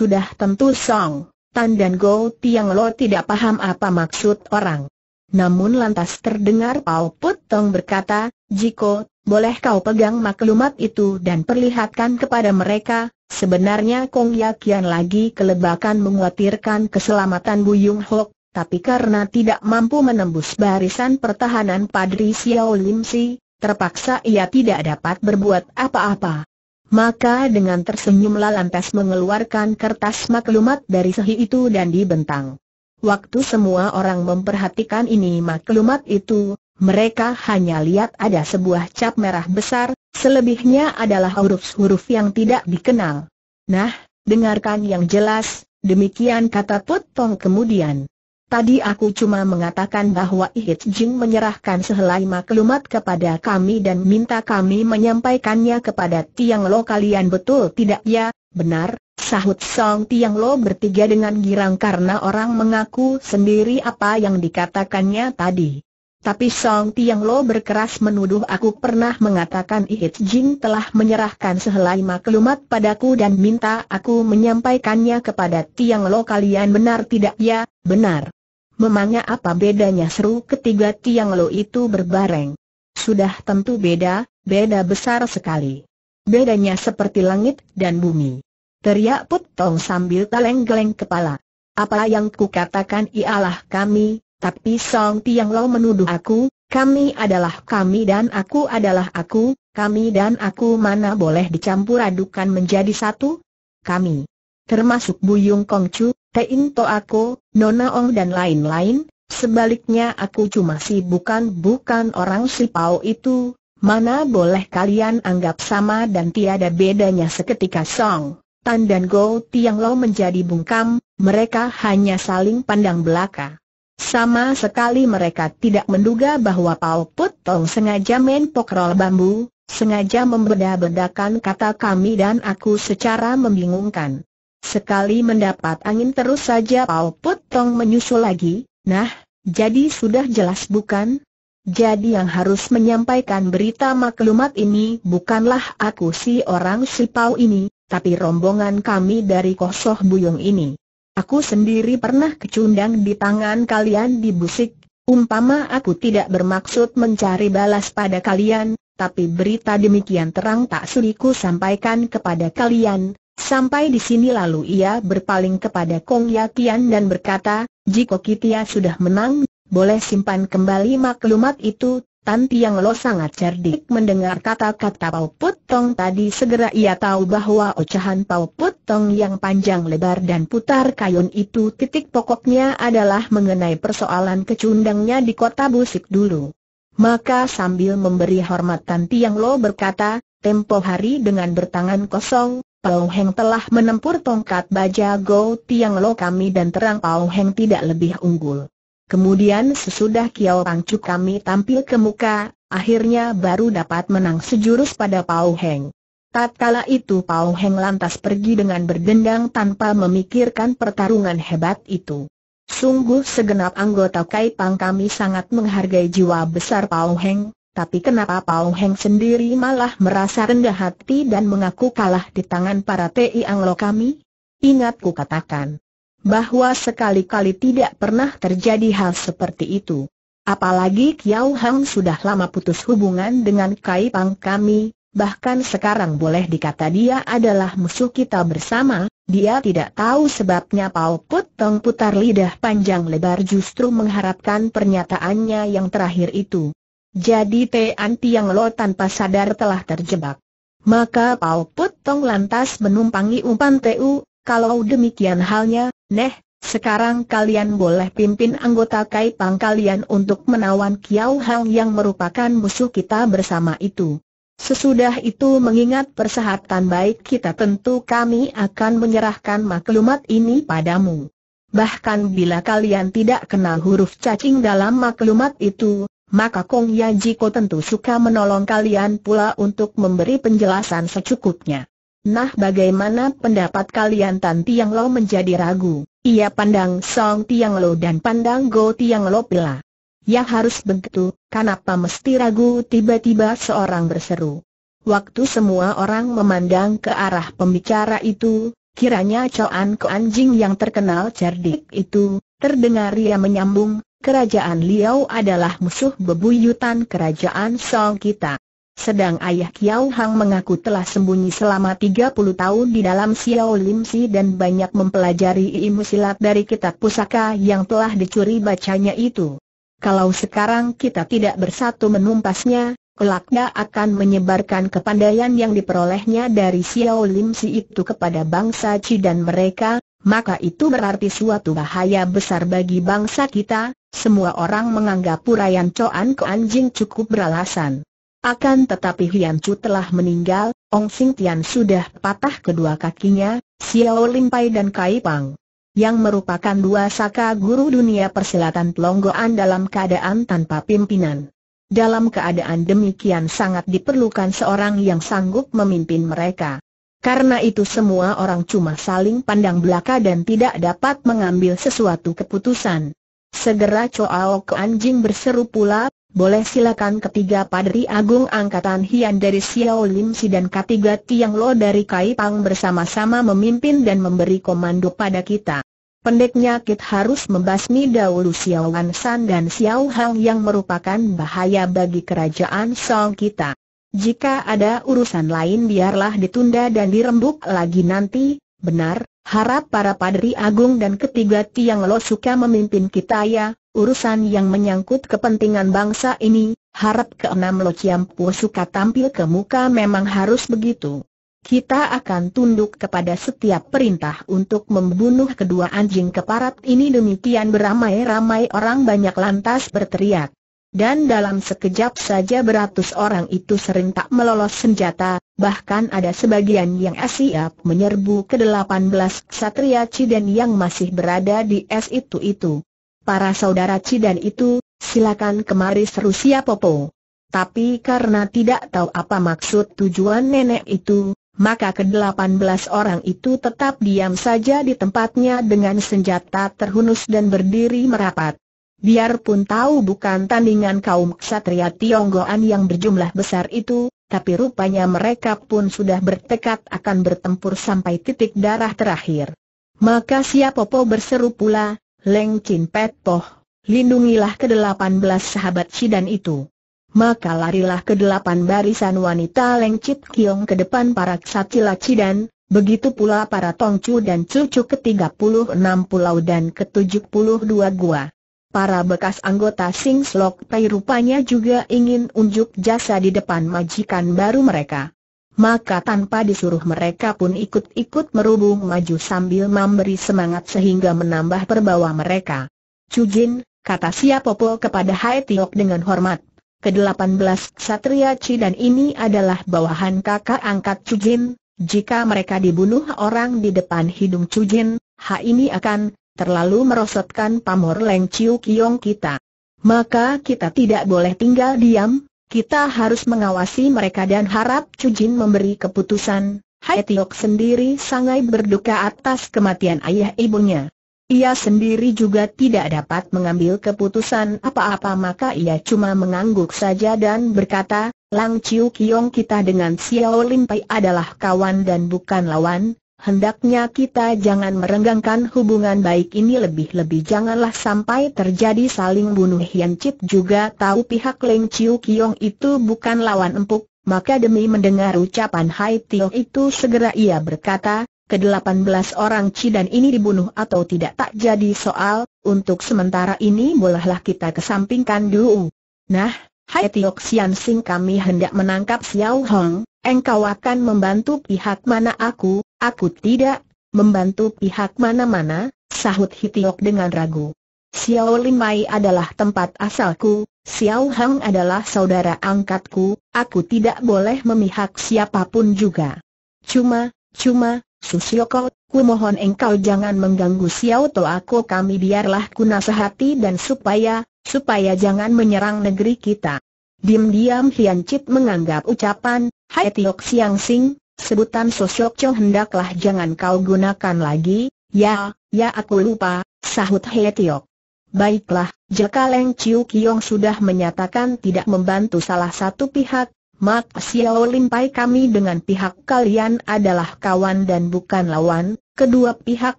sudah tentu Song, Tan dan Go Tiang Lo tidak paham apa maksud orang. Namun lantas terdengar Paul Put Tong berkata, Jiko, boleh kau pegang maklumat itu dan perlihatkan kepada mereka, sebenarnya Kong Yakian lagi kelebakan menguatirkan keselamatan Buyung Hok, tapi karena tidak mampu menembus barisan pertahanan Padri Xiao Lim Si, terpaksa ia tidak dapat berbuat apa-apa. Maka dengan tersenyum lantas mengeluarkan kertas maklumat dari sehi itu dan dibentang. Waktu semua orang memperhatikan ini maklumat itu, mereka hanya lihat ada sebuah cap merah besar, selebihnya adalah huruf-huruf yang tidak dikenal. Nah, dengarkan yang jelas, demikian kata Putong kemudian. Tadi aku cuma mengatakan bahwa Ihit Jing menyerahkan sehelai maklumat kepada kami dan minta kami menyampaikannya kepada Tiang Lo kalian betul tidak ya? Benar, sahut Song Tiang Lo bertiga dengan girang karena orang mengaku sendiri apa yang dikatakannya tadi. Tapi Song Tiang Lo berkeras menuduh aku pernah mengatakan Ihit Jing telah menyerahkan sehelai maklumat padaku dan minta aku menyampaikannya kepada Tiang Lo kalian benar tidak ya? Benar. Memangnya apa bedanya seru ketiga tiang lo itu berbareng? Sudah tentu beda, beda besar sekali. Bedanya seperti langit dan bumi. Teriak Put Tong sambil geleng-geleng kepala. Apa yang kukatakan ialah kami, tapi Song Tiang Lo menuduh aku, kami adalah kami dan aku adalah aku, kami dan aku mana boleh dicampur adukan menjadi satu? Kami. Termasuk Buyung Kongcu, Tein To aku, Nona Ong dan lain-lain, sebaliknya aku cuma si bukan-bukan orang si Pau itu, mana boleh kalian anggap sama dan tiada bedanya seketika Song. Tan dan Go Tiang Lo menjadi bungkam, mereka hanya saling pandang belaka. Sama sekali mereka tidak menduga bahwa Pau Put Tong sengaja main pokrol bambu, sengaja membeda-bedakan kata kami dan aku secara membingungkan. Sekali mendapat angin terus saja Pao Put Tong menyusul lagi, nah, jadi sudah jelas bukan? Jadi yang harus menyampaikan berita maklumat ini bukanlah aku si orang si Pau ini, tapi rombongan kami dari Kosoh Buyung ini. Aku sendiri pernah kecundang di tangan kalian di busik, umpama aku tidak bermaksud mencari balas pada kalian, tapi berita demikian terang tak suriku sampaikan kepada kalian, Sampai di sini lalu ia berpaling kepada Kong Yakian dan berkata, jika kita sudah menang, boleh simpan kembali maklumat itu, Tan Tiang Lo sangat cerdik mendengar kata-kata Pau Tong tadi segera ia tahu bahwa ocehan Pau Tong yang panjang lebar dan putar kayun itu titik pokoknya adalah mengenai persoalan kecundangnya di kota Busik dulu. Maka sambil memberi hormat Tan Tiang Lo berkata, tempo hari dengan bertangan kosong, Pao Heng telah menempur tongkat baja Go Tiang Lo kami dan terang Pao Heng tidak lebih unggul. Kemudian sesudah Kiao Pang cuk kami tampil ke muka, akhirnya baru dapat menang sejurus pada Pao Heng. Tatkala itu Pao Heng lantas pergi dengan berdendang tanpa memikirkan pertarungan hebat itu. Sungguh segenap anggota Kai Pang kami sangat menghargai jiwa besar Pao Heng, tapi kenapa Pao Heng sendiri malah merasa rendah hati dan mengaku kalah di tangan para TI Anglo kami? Ingat ku katakan bahwa sekali-kali tidak pernah terjadi hal seperti itu. Apalagi Kiao Hang sudah lama putus hubungan dengan Kai Pang kami, bahkan sekarang boleh dikata dia adalah musuh kita bersama, dia tidak tahu sebabnya Pao putong putar lidah panjang lebar justru mengharapkan pernyataannya yang terakhir itu. Jadi Tian Tiang Lo tanpa sadar telah terjebak. Maka Paul Put Tong lantas menumpangi umpan Tu, kalau demikian halnya, Neh, sekarang kalian boleh pimpin anggota Kai Pang kalian untuk menawan kiau Hang yang merupakan musuh kita bersama itu. Sesudah itu mengingat persahatan baik kita tentu kami akan menyerahkan maklumat ini padamu. Bahkan bila kalian tidak kenal huruf cacing dalam maklumat itu, maka Kong Yajiko tentu suka menolong kalian pula untuk memberi penjelasan secukupnya. Nah bagaimana pendapat kalian Tan Tiang Lo menjadi ragu? Ia pandang Song Tiang Lo dan pandang Go Tiang Lo pula. Ya harus begitu, kenapa mesti ragu tiba-tiba seorang berseru. Waktu semua orang memandang ke arah pembicara itu, kiranya Choan Ko Anjing yang terkenal cerdik itu, terdengar ia menyambung, kerajaan Liao adalah musuh bebuyutan kerajaan Song kita. Sedang ayah Kiao Hang mengaku telah sembunyi selama 30 tahun di dalam Xiao Lim Si dan banyak mempelajari ilmu silat dari kitab pusaka yang telah dicuri bacanya itu. Kalau sekarang kita tidak bersatu menumpasnya, kelaknya akan menyebarkan kepandaian yang diperolehnya dari Xiao Lim Si itu kepada bangsa Qi dan mereka, maka itu berarti suatu bahaya besar bagi bangsa kita, semua orang menganggap puraian Coan ke Anjing cukup beralasan. Akan tetapi Hian Chu telah meninggal, Ong Sing Tian sudah patah kedua kakinya, Xiao Pai dan Kai Pang. Yang merupakan dua saka guru dunia persilatan Pelonggoan dalam keadaan tanpa pimpinan. Dalam keadaan demikian sangat diperlukan seorang yang sanggup memimpin mereka. Karena itu semua orang cuma saling pandang belaka dan tidak dapat mengambil sesuatu keputusan. Segera Choao Anjing berseru pula, boleh silakan ketiga Padri Agung Angkatan Hian dari Xiao Lim Si dan ketiga Tiang Lo dari Kai Pang bersama-sama memimpin dan memberi komando pada kita. Pendeknya kita harus membasmi dahulu Xiao Wan San dan Xiao Hang yang merupakan bahaya bagi kerajaan Song kita. Jika ada urusan lain biarlah ditunda dan dirembuk lagi nanti, benar, Harap para padri agung dan ketiga Tiang Lo suka memimpin kita ya, urusan yang menyangkut kepentingan bangsa ini, harap keenam Lo Ciampu suka tampil ke muka memang harus begitu. Kita akan tunduk kepada setiap perintah untuk membunuh kedua anjing keparat ini demikian beramai-ramai orang banyak lantas berteriak dan dalam sekejap saja beratus orang itu serentak melolos senjata, bahkan ada sebagian yang siap menyerbu ke 18 belas ksatria Ciden yang masih berada di es itu itu. Para saudara Ciden itu, silakan kemari seru siapopo. Tapi karena tidak tahu apa maksud tujuan nenek itu, maka ke-18 orang itu tetap diam saja di tempatnya dengan senjata terhunus dan berdiri merapat. Biarpun tahu bukan tandingan kaum ksatria Tionggoan yang berjumlah besar itu, tapi rupanya mereka pun sudah bertekad akan bertempur sampai titik darah terakhir. Maka Siapopo berseru pula, Leng Chin Pet Poh, lindungilah ke-18 sahabat Sidan itu. Maka larilah ke-8 barisan wanita Leng Chit Kiong ke depan para ksatila Sidan, begitu pula para tongcu dan cucu ke enam pulau dan ke dua gua para bekas anggota Sing Slok Pei rupanya juga ingin unjuk jasa di depan majikan baru mereka. Maka tanpa disuruh mereka pun ikut-ikut merubung maju sambil memberi semangat sehingga menambah perbawa mereka. Cujin, kata Siapopo kepada Hai Tiok dengan hormat. Kedelapan belas Satria dan ini adalah bawahan kakak angkat Cujin, jika mereka dibunuh orang di depan hidung Cujin, Hai ini akan terlalu merosotkan pamor Leng Chiu Kiong kita. Maka kita tidak boleh tinggal diam, kita harus mengawasi mereka dan harap Cujin memberi keputusan. Hai Tiok sendiri sangat berduka atas kematian ayah ibunya. Ia sendiri juga tidak dapat mengambil keputusan apa-apa maka ia cuma mengangguk saja dan berkata, Lang Chiu Kiong kita dengan Xiao Lim adalah kawan dan bukan lawan, hendaknya kita jangan merenggangkan hubungan baik ini lebih-lebih janganlah sampai terjadi saling bunuh Hian Cip juga tahu pihak Leng Chiu Kiong itu bukan lawan empuk, maka demi mendengar ucapan Hai Tio itu segera ia berkata, ke-18 orang dan ini dibunuh atau tidak tak jadi soal, untuk sementara ini bolehlah kita kesampingkan dulu. Nah, Hai Tio Xian Sing kami hendak menangkap Xiao Hong, engkau akan membantu pihak mana aku, Aku tidak membantu pihak mana-mana, sahut Hitiok dengan ragu. Xiao Limai adalah tempat asalku, Xiao Hang adalah saudara angkatku, aku tidak boleh memihak siapapun juga. Cuma, cuma, Susioko, ku mohon engkau jangan mengganggu Xiao aku kami biarlah ku nasihati dan supaya, supaya jangan menyerang negeri kita. Diam-diam Hian Chit menganggap ucapan, Hai Tiok Siang Sing, sebutan sosok Cho hendaklah jangan kau gunakan lagi, ya, ya aku lupa, sahut He Tiok. Baiklah, jika Leng Chiu Kiong sudah menyatakan tidak membantu salah satu pihak, Mak Xiao Limpai kami dengan pihak kalian adalah kawan dan bukan lawan, kedua pihak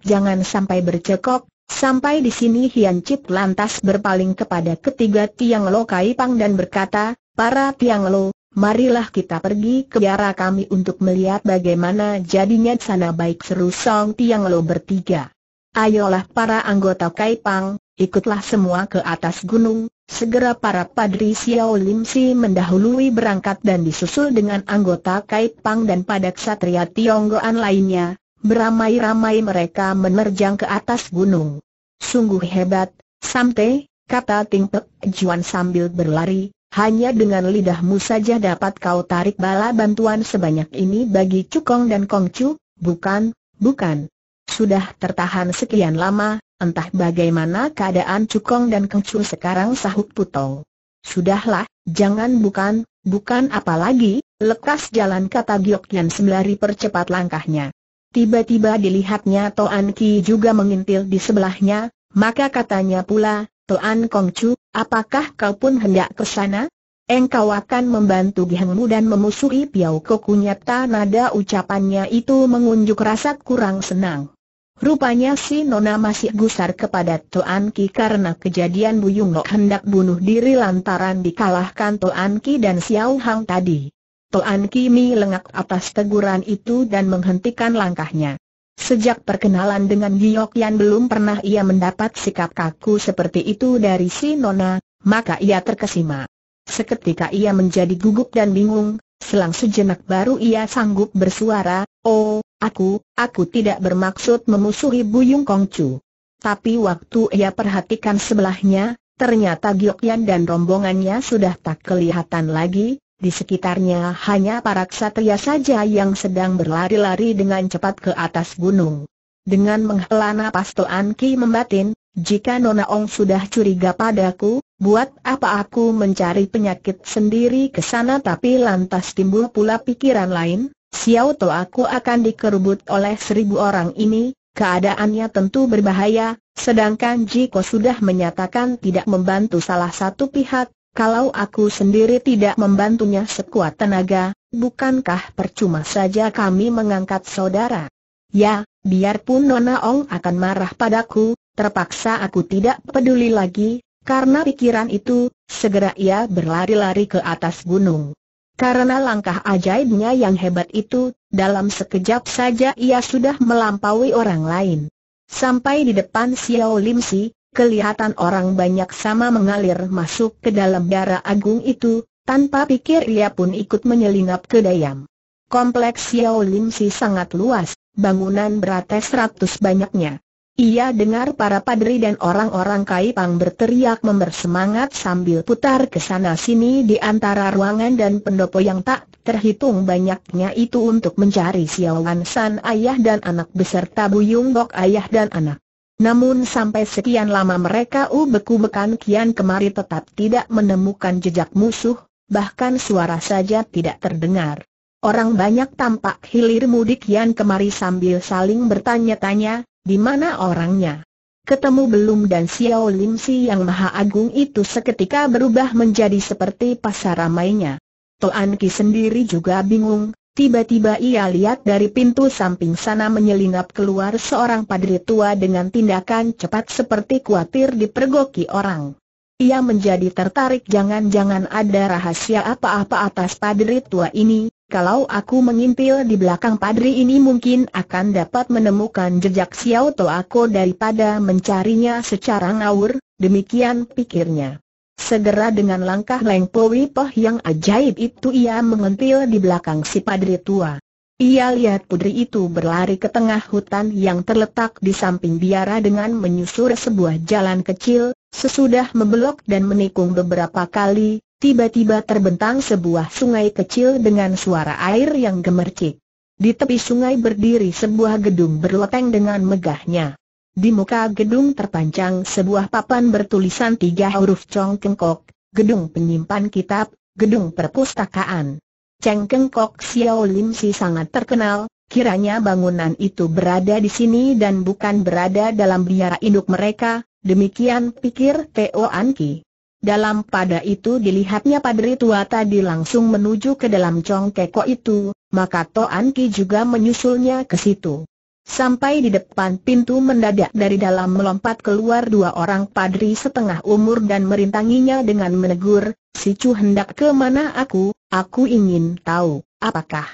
jangan sampai bercekok, sampai di sini Hian Chit lantas berpaling kepada ketiga Tiang Lo Kai Pang dan berkata, para Tiang Lo, Marilah kita pergi ke biara kami untuk melihat bagaimana jadinya sana baik seru Song Tiang Lo bertiga. Ayolah para anggota Kaipang, ikutlah semua ke atas gunung, segera para padri Xiao Lim Si mendahului berangkat dan disusul dengan anggota Kaipang dan pada ksatria Tionggoan lainnya, beramai-ramai mereka menerjang ke atas gunung. Sungguh hebat, Samte, kata Ting Pek Juan sambil berlari, hanya dengan lidahmu saja dapat kau tarik bala bantuan sebanyak ini bagi Cukong dan Kongcu, bukan, bukan. Sudah tertahan sekian lama, entah bagaimana keadaan Cukong dan Kongcu sekarang sahut putong. Sudahlah, jangan bukan, bukan apalagi, lekas jalan kata Giok Yan sembari percepat langkahnya. Tiba-tiba dilihatnya Toan Ki juga mengintil di sebelahnya, maka katanya pula, Tuan Chu, apakah kau pun hendak ke sana? Engkau akan membantu Gihangmu dan memusuhi Piau Kokunya? tanada ucapannya itu mengunjuk rasa kurang senang. Rupanya si Nona masih gusar kepada Tuan Ki karena kejadian Bu Yung Lok hendak bunuh diri lantaran dikalahkan Tuan Ki dan Xiao Hang tadi. Tuan Ki Mi lengak atas teguran itu dan menghentikan langkahnya. Sejak perkenalan dengan Yan belum pernah ia mendapat sikap kaku seperti itu dari si Nona, maka ia terkesima. Seketika ia menjadi gugup dan bingung, selang sejenak baru ia sanggup bersuara, Oh, aku, aku tidak bermaksud memusuhi Buyung Kongcu. Tapi waktu ia perhatikan sebelahnya, Ternyata Yan dan rombongannya sudah tak kelihatan lagi, di sekitarnya hanya para ksatria saja yang sedang berlari-lari dengan cepat ke atas gunung. Dengan menghela napas Toan Ki membatin, jika Nona Ong sudah curiga padaku, buat apa aku mencari penyakit sendiri ke sana tapi lantas timbul pula pikiran lain, Xiao To aku akan dikerubut oleh seribu orang ini, keadaannya tentu berbahaya, sedangkan Jiko sudah menyatakan tidak membantu salah satu pihak, kalau aku sendiri tidak membantunya sekuat tenaga, bukankah percuma saja kami mengangkat saudara? Ya, biarpun Nona Ong akan marah padaku, terpaksa aku tidak peduli lagi, karena pikiran itu, segera ia berlari-lari ke atas gunung. Karena langkah ajaibnya yang hebat itu, dalam sekejap saja ia sudah melampaui orang lain. Sampai di depan Xiao Lim Si, kelihatan orang banyak sama mengalir masuk ke dalam darah agung itu, tanpa pikir ia pun ikut menyelinap ke dayam. Kompleks Yao Lim Si sangat luas, bangunan beratas ratus banyaknya. Ia dengar para padri dan orang-orang kai pang berteriak membersemangat sambil putar ke sana sini di antara ruangan dan pendopo yang tak terhitung banyaknya itu untuk mencari Xiao Wan San ayah dan anak beserta Buyung Bok ayah dan anak. Namun sampai sekian lama mereka ubeku-bekan kian kemari tetap tidak menemukan jejak musuh, bahkan suara saja tidak terdengar. Orang banyak tampak hilir mudik kian kemari sambil saling bertanya-tanya, di mana orangnya? Ketemu belum dan Xiao Lim Si yang maha agung itu seketika berubah menjadi seperti pasar ramainya. Toan Ki sendiri juga bingung, Tiba-tiba ia lihat dari pintu samping sana menyelinap keluar seorang padri tua dengan tindakan cepat seperti khawatir dipergoki orang. Ia menjadi tertarik jangan-jangan ada rahasia apa-apa atas padri tua ini, kalau aku mengintil di belakang padri ini mungkin akan dapat menemukan jejak Xiao To aku daripada mencarinya secara ngawur, demikian pikirnya. Segera dengan langkah lengkowi Poh yang ajaib itu ia mengentil di belakang si padri tua. Ia lihat putri itu berlari ke tengah hutan yang terletak di samping biara dengan menyusur sebuah jalan kecil, sesudah membelok dan menikung beberapa kali, tiba-tiba terbentang sebuah sungai kecil dengan suara air yang gemercik. Di tepi sungai berdiri sebuah gedung berloteng dengan megahnya. Di muka gedung terpanjang sebuah papan bertulisan tiga huruf Chong Kengkok, gedung penyimpan kitab, gedung perpustakaan. Cheng Kengkok Xiao Lim Si sangat terkenal, kiranya bangunan itu berada di sini dan bukan berada dalam biara induk mereka, demikian pikir Teo Anki. Dalam pada itu dilihatnya padri tua tadi langsung menuju ke dalam Chong itu, maka To Anki juga menyusulnya ke situ. Sampai di depan pintu mendadak dari dalam melompat keluar dua orang padri setengah umur dan merintanginya dengan menegur, Si Chu hendak ke mana aku, aku ingin tahu, apakah?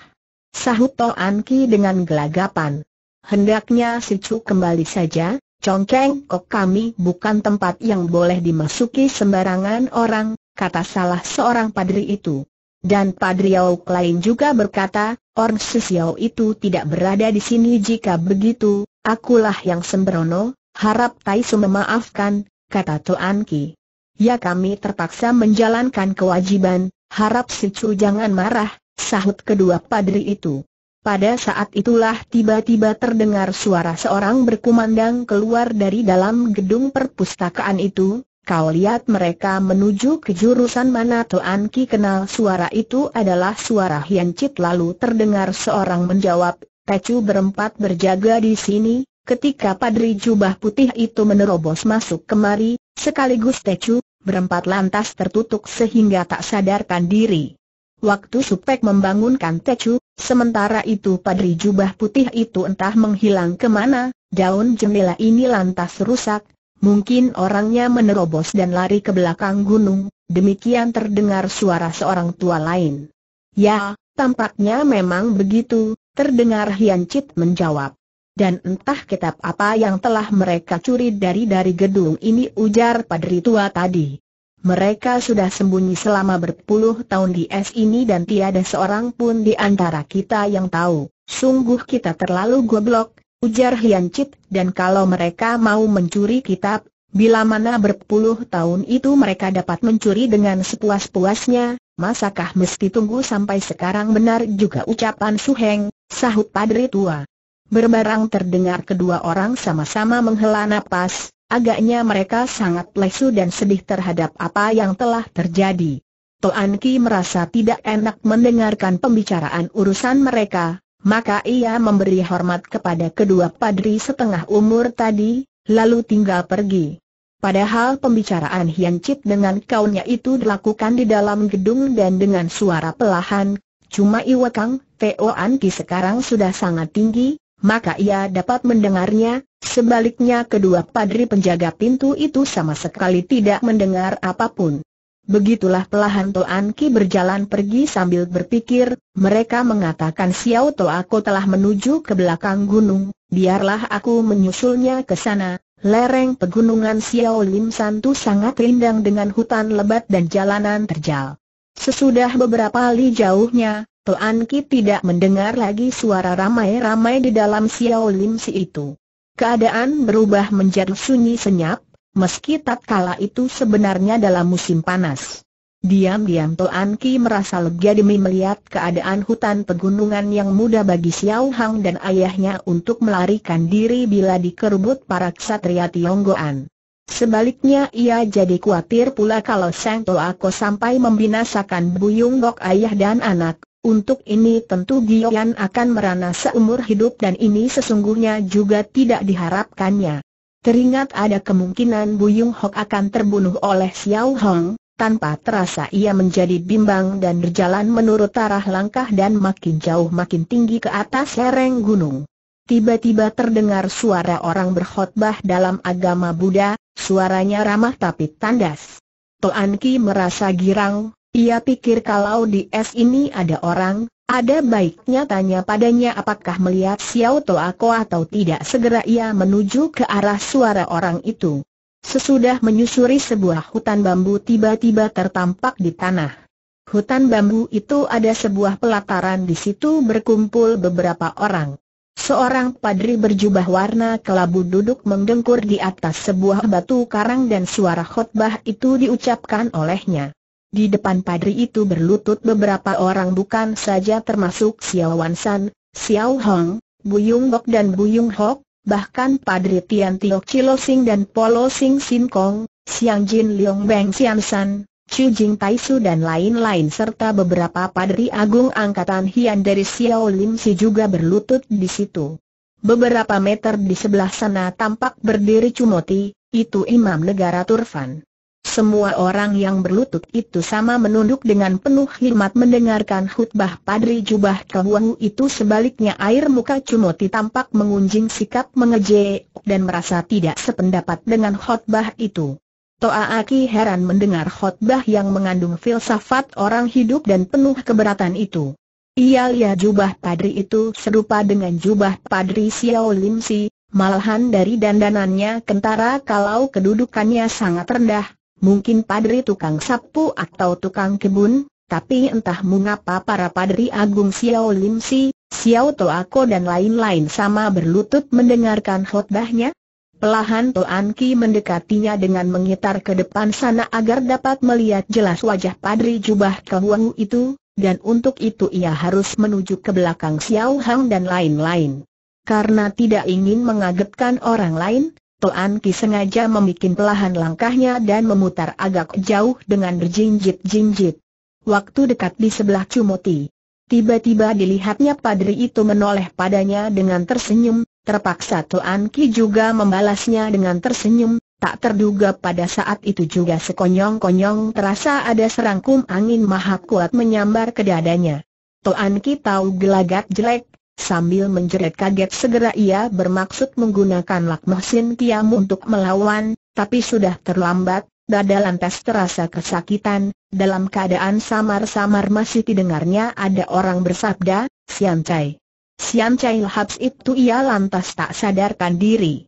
Sahut To Anki dengan gelagapan. Hendaknya Si Chu kembali saja, Congkeng kok kami bukan tempat yang boleh dimasuki sembarangan orang, kata salah seorang padri itu. Dan Padriao lain juga berkata, Orang Susiao itu tidak berada di sini jika begitu, akulah yang sembrono, harap Taisu memaafkan, kata Tuan Ki. Ya kami terpaksa menjalankan kewajiban, harap si Chu jangan marah, sahut kedua padri itu. Pada saat itulah tiba-tiba terdengar suara seorang berkumandang keluar dari dalam gedung perpustakaan itu, Kau lihat mereka menuju ke jurusan mana tuan Ki kenal suara itu adalah suara Hian Chit lalu terdengar seorang menjawab, Pecu berempat berjaga di sini, ketika padri jubah putih itu menerobos masuk kemari, sekaligus Pecu, berempat lantas tertutup sehingga tak sadarkan diri. Waktu Supek membangunkan Tecu, sementara itu padri jubah putih itu entah menghilang kemana, daun jendela ini lantas rusak, Mungkin orangnya menerobos dan lari ke belakang gunung, demikian terdengar suara seorang tua lain. Ya, tampaknya memang begitu, terdengar Hian Chit menjawab. Dan entah kitab apa yang telah mereka curi dari dari gedung ini ujar padri tua tadi. Mereka sudah sembunyi selama berpuluh tahun di es ini dan tiada seorang pun di antara kita yang tahu. Sungguh kita terlalu goblok, ujar Hian Chit, dan kalau mereka mau mencuri kitab, bila mana berpuluh tahun itu mereka dapat mencuri dengan sepuas-puasnya, masakah mesti tunggu sampai sekarang benar juga ucapan Suheng, sahut padri tua. Berbarang terdengar kedua orang sama-sama menghela napas, agaknya mereka sangat lesu dan sedih terhadap apa yang telah terjadi. Toan Ki merasa tidak enak mendengarkan pembicaraan urusan mereka, maka ia memberi hormat kepada kedua padri setengah umur tadi, lalu tinggal pergi. Padahal pembicaraan Hian Chit dengan kaunnya itu dilakukan di dalam gedung dan dengan suara pelahan, cuma Iwakang, Teo Anki sekarang sudah sangat tinggi, maka ia dapat mendengarnya, sebaliknya kedua padri penjaga pintu itu sama sekali tidak mendengar apapun. Begitulah pelahan Toan Ki berjalan pergi sambil berpikir, mereka mengatakan Xiao To aku telah menuju ke belakang gunung, biarlah aku menyusulnya ke sana. Lereng pegunungan Xiao Lim Santu sangat rindang dengan hutan lebat dan jalanan terjal. Sesudah beberapa li jauhnya, Toan Ki tidak mendengar lagi suara ramai-ramai di dalam Xiao Lim Si itu. Keadaan berubah menjadi sunyi senyap, meski tatkala itu sebenarnya dalam musim panas. Diam-diam Toan Ki merasa lega demi melihat keadaan hutan pegunungan yang mudah bagi Xiao Hang dan ayahnya untuk melarikan diri bila dikerubut para ksatria Tionggoan. Sebaliknya ia jadi khawatir pula kalau Sang Ako sampai membinasakan Buyung Gok ayah dan anak. Untuk ini tentu Gion akan merana seumur hidup dan ini sesungguhnya juga tidak diharapkannya. Teringat ada kemungkinan Buyung Hok akan terbunuh oleh Xiao Hong, tanpa terasa ia menjadi bimbang dan berjalan menurut arah langkah dan makin jauh makin tinggi ke atas lereng gunung. Tiba-tiba terdengar suara orang berkhotbah dalam agama Buddha, suaranya ramah tapi tandas. Toan Ki merasa girang, ia pikir kalau di es ini ada orang, ada baiknya tanya padanya apakah melihat Xiao To Ako atau tidak segera ia menuju ke arah suara orang itu. Sesudah menyusuri sebuah hutan bambu tiba-tiba tertampak di tanah. Hutan bambu itu ada sebuah pelataran di situ berkumpul beberapa orang. Seorang padri berjubah warna kelabu duduk mendengkur di atas sebuah batu karang dan suara khotbah itu diucapkan olehnya. Di depan padri itu berlutut beberapa orang bukan saja termasuk Xiao Wansan, Xiao Hong, Buyung Bok dan Buyung Hok, bahkan padri Tian Tiok Chilo Sing dan Polo Sing Sin Kong, Xiang Jin Leong Beng Xian San, Chu Jing Tai Su dan lain-lain serta beberapa padri agung angkatan Hian dari Xiao Lim Si juga berlutut di situ. Beberapa meter di sebelah sana tampak berdiri Cumoti, itu imam negara Turfan. Semua orang yang berlutut itu sama menunduk dengan penuh hormat mendengarkan khutbah Padri Jubah Kehuahu itu sebaliknya air muka Cumoti tampak mengunjing sikap mengejek dan merasa tidak sependapat dengan khutbah itu. Toa Aki heran mendengar khutbah yang mengandung filsafat orang hidup dan penuh keberatan itu. Ia lihat jubah padri itu serupa dengan jubah padri Xiao Lim Si, malahan dari dandanannya kentara kalau kedudukannya sangat rendah, mungkin padri tukang sapu atau tukang kebun, tapi entah mengapa para padri agung Xiao Lim Si, Xiao To Ako dan lain-lain sama berlutut mendengarkan khutbahnya. Pelahan An Ki mendekatinya dengan mengitar ke depan sana agar dapat melihat jelas wajah padri jubah kehuahu itu, dan untuk itu ia harus menuju ke belakang Xiao Hang dan lain-lain. Karena tidak ingin mengagetkan orang lain, Toan Ki sengaja membuat pelahan langkahnya dan memutar agak jauh dengan berjinjit-jinjit. Waktu dekat di sebelah Cumoti. Tiba-tiba dilihatnya padri itu menoleh padanya dengan tersenyum, terpaksa Toan Ki juga membalasnya dengan tersenyum, tak terduga pada saat itu juga sekonyong-konyong terasa ada serangkum angin maha kuat menyambar ke dadanya. Toan Ki tahu gelagat jelek, Sambil menjerit kaget segera ia bermaksud menggunakan lakmah kiam untuk melawan, tapi sudah terlambat, dada lantas terasa kesakitan, dalam keadaan samar-samar masih didengarnya ada orang bersabda, Siancai. Siancai Sian Lahaps itu ia lantas tak sadarkan diri.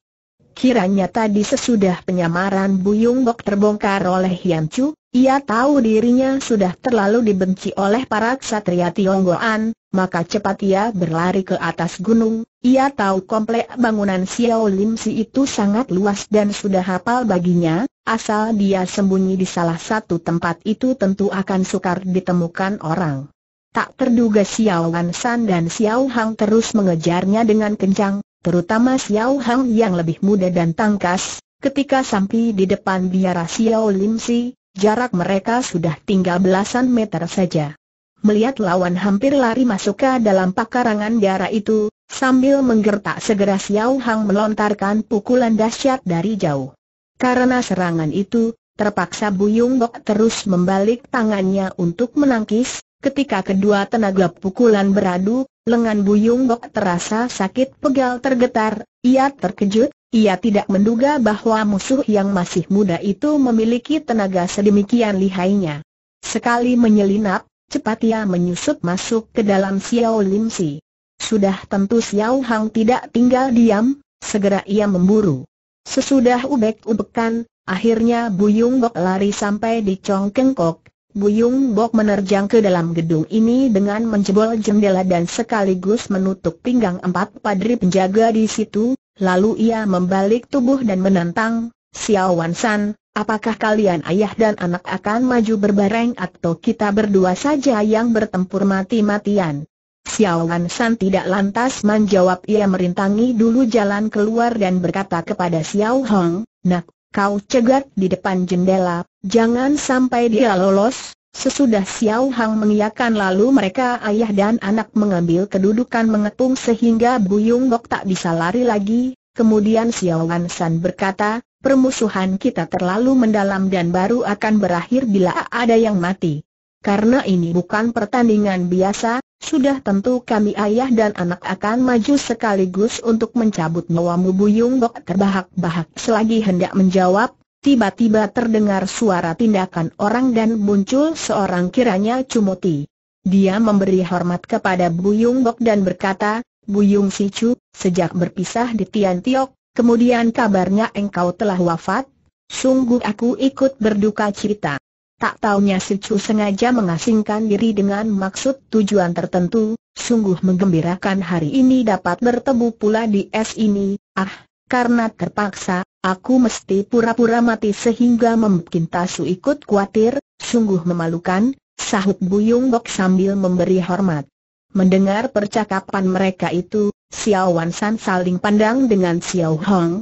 Kiranya tadi sesudah penyamaran Buyung Bok terbongkar oleh Hian Chu, ia tahu dirinya sudah terlalu dibenci oleh para ksatria Tionggoan, maka cepat ia berlari ke atas gunung. Ia tahu komplek bangunan Xiao Lim Si itu sangat luas dan sudah hafal baginya, asal dia sembunyi di salah satu tempat itu tentu akan sukar ditemukan orang. Tak terduga Xiao Wan San dan Xiao Hang terus mengejarnya dengan kencang, terutama Xiao Hang yang lebih muda dan tangkas, ketika sampai di depan biara Xiao Lim Si, jarak mereka sudah tinggal belasan meter saja. Melihat lawan hampir lari masuk ke dalam pakarangan biara itu, sambil menggertak segera Xiao Hang melontarkan pukulan dahsyat dari jauh. Karena serangan itu, terpaksa Bu Buyung Bok terus membalik tangannya untuk menangkis, Ketika kedua tenaga pukulan beradu, lengan Buyung Bok terasa sakit pegal tergetar, ia terkejut, ia tidak menduga bahwa musuh yang masih muda itu memiliki tenaga sedemikian lihainya. Sekali menyelinap, cepat ia menyusup masuk ke dalam Xiao Lim Si. Sudah tentu Xiao Hang tidak tinggal diam, segera ia memburu. Sesudah ubek-ubekan, akhirnya Buyung Bok lari sampai di Chong Kok. Buyung Bok menerjang ke dalam gedung ini dengan menjebol jendela dan sekaligus menutup pinggang empat padri penjaga di situ, lalu ia membalik tubuh dan menantang, Xiao San, apakah kalian ayah dan anak akan maju berbareng atau kita berdua saja yang bertempur mati-matian? Xiao San tidak lantas menjawab ia merintangi dulu jalan keluar dan berkata kepada Xiao Hong, Nak, Kau cegat di depan jendela, jangan sampai dia lolos. Sesudah Xiao Hang mengiyakan lalu mereka ayah dan anak mengambil kedudukan mengepung sehingga Bu Buyung Gok tak bisa lari lagi. Kemudian Xiao Wan San berkata, permusuhan kita terlalu mendalam dan baru akan berakhir bila ada yang mati. Karena ini bukan pertandingan biasa, sudah tentu kami ayah dan anak akan maju sekaligus untuk mencabut nyawamu Buyung Bok terbahak-bahak selagi hendak menjawab, tiba-tiba terdengar suara tindakan orang dan muncul seorang kiranya Cumoti. Dia memberi hormat kepada Buyung Bok dan berkata, Buyung Si Chu, sejak berpisah di Tian Tiok, kemudian kabarnya engkau telah wafat, sungguh aku ikut berduka cita. Tak taunya si Chu sengaja mengasingkan diri dengan maksud tujuan tertentu, sungguh menggembirakan hari ini dapat bertemu pula di es ini, ah, karena terpaksa, aku mesti pura-pura mati sehingga membuat Tasu ikut khawatir, sungguh memalukan, sahut Buyung Bok sambil memberi hormat. Mendengar percakapan mereka itu, Xiao Wan San saling pandang dengan Xiao Hong,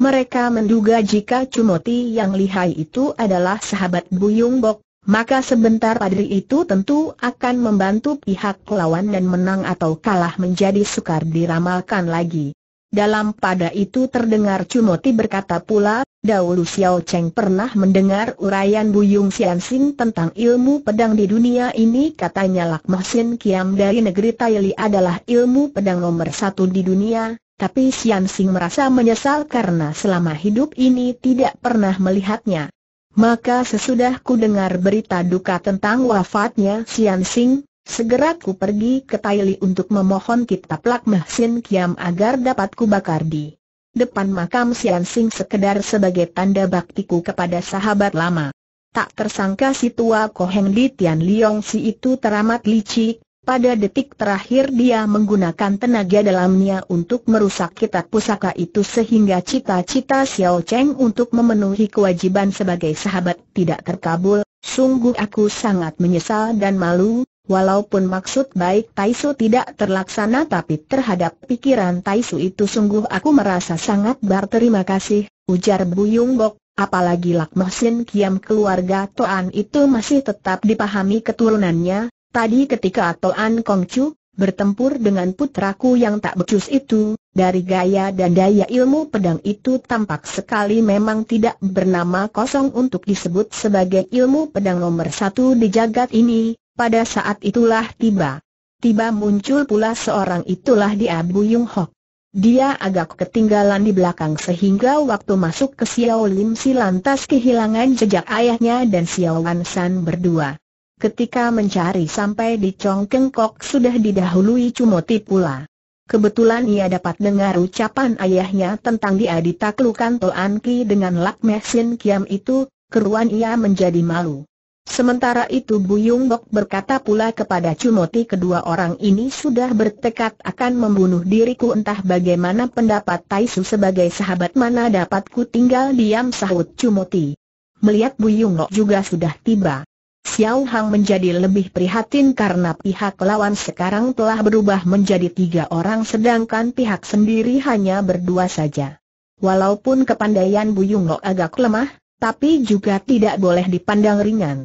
mereka menduga jika Cumoti yang lihai itu adalah sahabat Buyung Bok, maka sebentar padri itu tentu akan membantu pihak lawan dan menang atau kalah menjadi sukar diramalkan lagi. Dalam pada itu terdengar Cumoti berkata pula, dahulu Xiao Cheng pernah mendengar uraian Buyung Sian tentang ilmu pedang di dunia ini katanya Lakmah Sin Kiam dari negeri Taili adalah ilmu pedang nomor satu di dunia, tapi Sian Sing merasa menyesal karena selama hidup ini tidak pernah melihatnya. Maka sesudah ku dengar berita duka tentang wafatnya Sian Sing, segera ku pergi ke Taili untuk memohon kitab lakmah Sin Kiam agar dapat ku bakar di depan makam Sian Sing sekedar sebagai tanda baktiku kepada sahabat lama. Tak tersangka si tua Koheng Li Tian Liong si itu teramat licik, pada detik terakhir dia menggunakan tenaga dalamnya untuk merusak kitab pusaka itu sehingga cita-cita Xiao Cheng untuk memenuhi kewajiban sebagai sahabat tidak terkabul. Sungguh aku sangat menyesal dan malu, Walaupun maksud baik Taisu tidak terlaksana tapi terhadap pikiran Taisu itu sungguh aku merasa sangat berterima kasih, ujar Buyung Bok, apalagi Lak Sin Kiam keluarga Toan itu masih tetap dipahami keturunannya, Tadi ketika Toan Kongcu bertempur dengan putraku yang tak becus itu, dari gaya dan daya ilmu pedang itu tampak sekali memang tidak bernama kosong untuk disebut sebagai ilmu pedang nomor satu di jagat ini, pada saat itulah tiba. Tiba muncul pula seorang itulah di Yung Hok. Dia agak ketinggalan di belakang sehingga waktu masuk ke Xiao Lim Si lantas kehilangan jejak ayahnya dan Xiao Wan San berdua. Ketika mencari sampai di Chongkengkok sudah didahului Cumoti pula. Kebetulan ia dapat dengar ucapan ayahnya tentang dia ditaklukan Toan Ki dengan Lak Mesin Kiam itu, keruan ia menjadi malu. Sementara itu Buyung Bok berkata pula kepada Cumoti kedua orang ini sudah bertekad akan membunuh diriku entah bagaimana pendapat Taisu sebagai sahabat mana dapat ku tinggal diam sahut Cumoti. Melihat Buyung Bok juga sudah tiba. Xiao Hang menjadi lebih prihatin karena pihak lawan sekarang telah berubah menjadi tiga orang sedangkan pihak sendiri hanya berdua saja. Walaupun kepandaian Buyung Lo agak lemah, tapi juga tidak boleh dipandang ringan.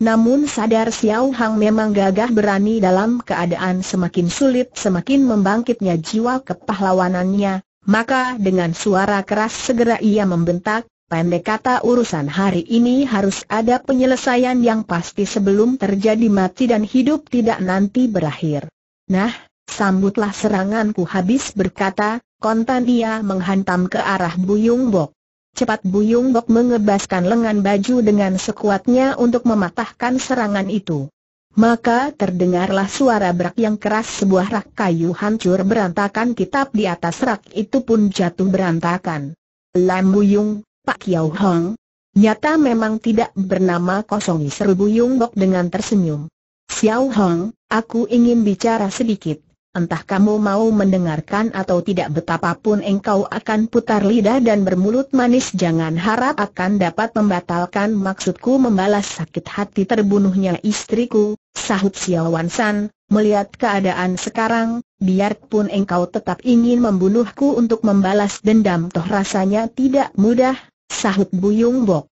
Namun sadar Xiao Hang memang gagah berani dalam keadaan semakin sulit semakin membangkitnya jiwa kepahlawanannya, maka dengan suara keras segera ia membentak, Pendek kata urusan hari ini harus ada penyelesaian yang pasti sebelum terjadi mati dan hidup tidak nanti berakhir. Nah, sambutlah seranganku habis berkata, kontan ia menghantam ke arah Buyung Bok. Cepat Buyung Bok mengebaskan lengan baju dengan sekuatnya untuk mematahkan serangan itu. Maka terdengarlah suara berak yang keras sebuah rak kayu hancur berantakan kitab di atas rak itu pun jatuh berantakan. Lam Buyung, Pak Kiau Hong. Nyata memang tidak bernama kosongi seru Buyung Bok dengan tersenyum. Xiao Hong, aku ingin bicara sedikit. Entah kamu mau mendengarkan atau tidak betapapun engkau akan putar lidah dan bermulut manis jangan harap akan dapat membatalkan maksudku membalas sakit hati terbunuhnya istriku, sahut Xiao Wan melihat keadaan sekarang, biarpun engkau tetap ingin membunuhku untuk membalas dendam toh rasanya tidak mudah, sahut Buyung Bok.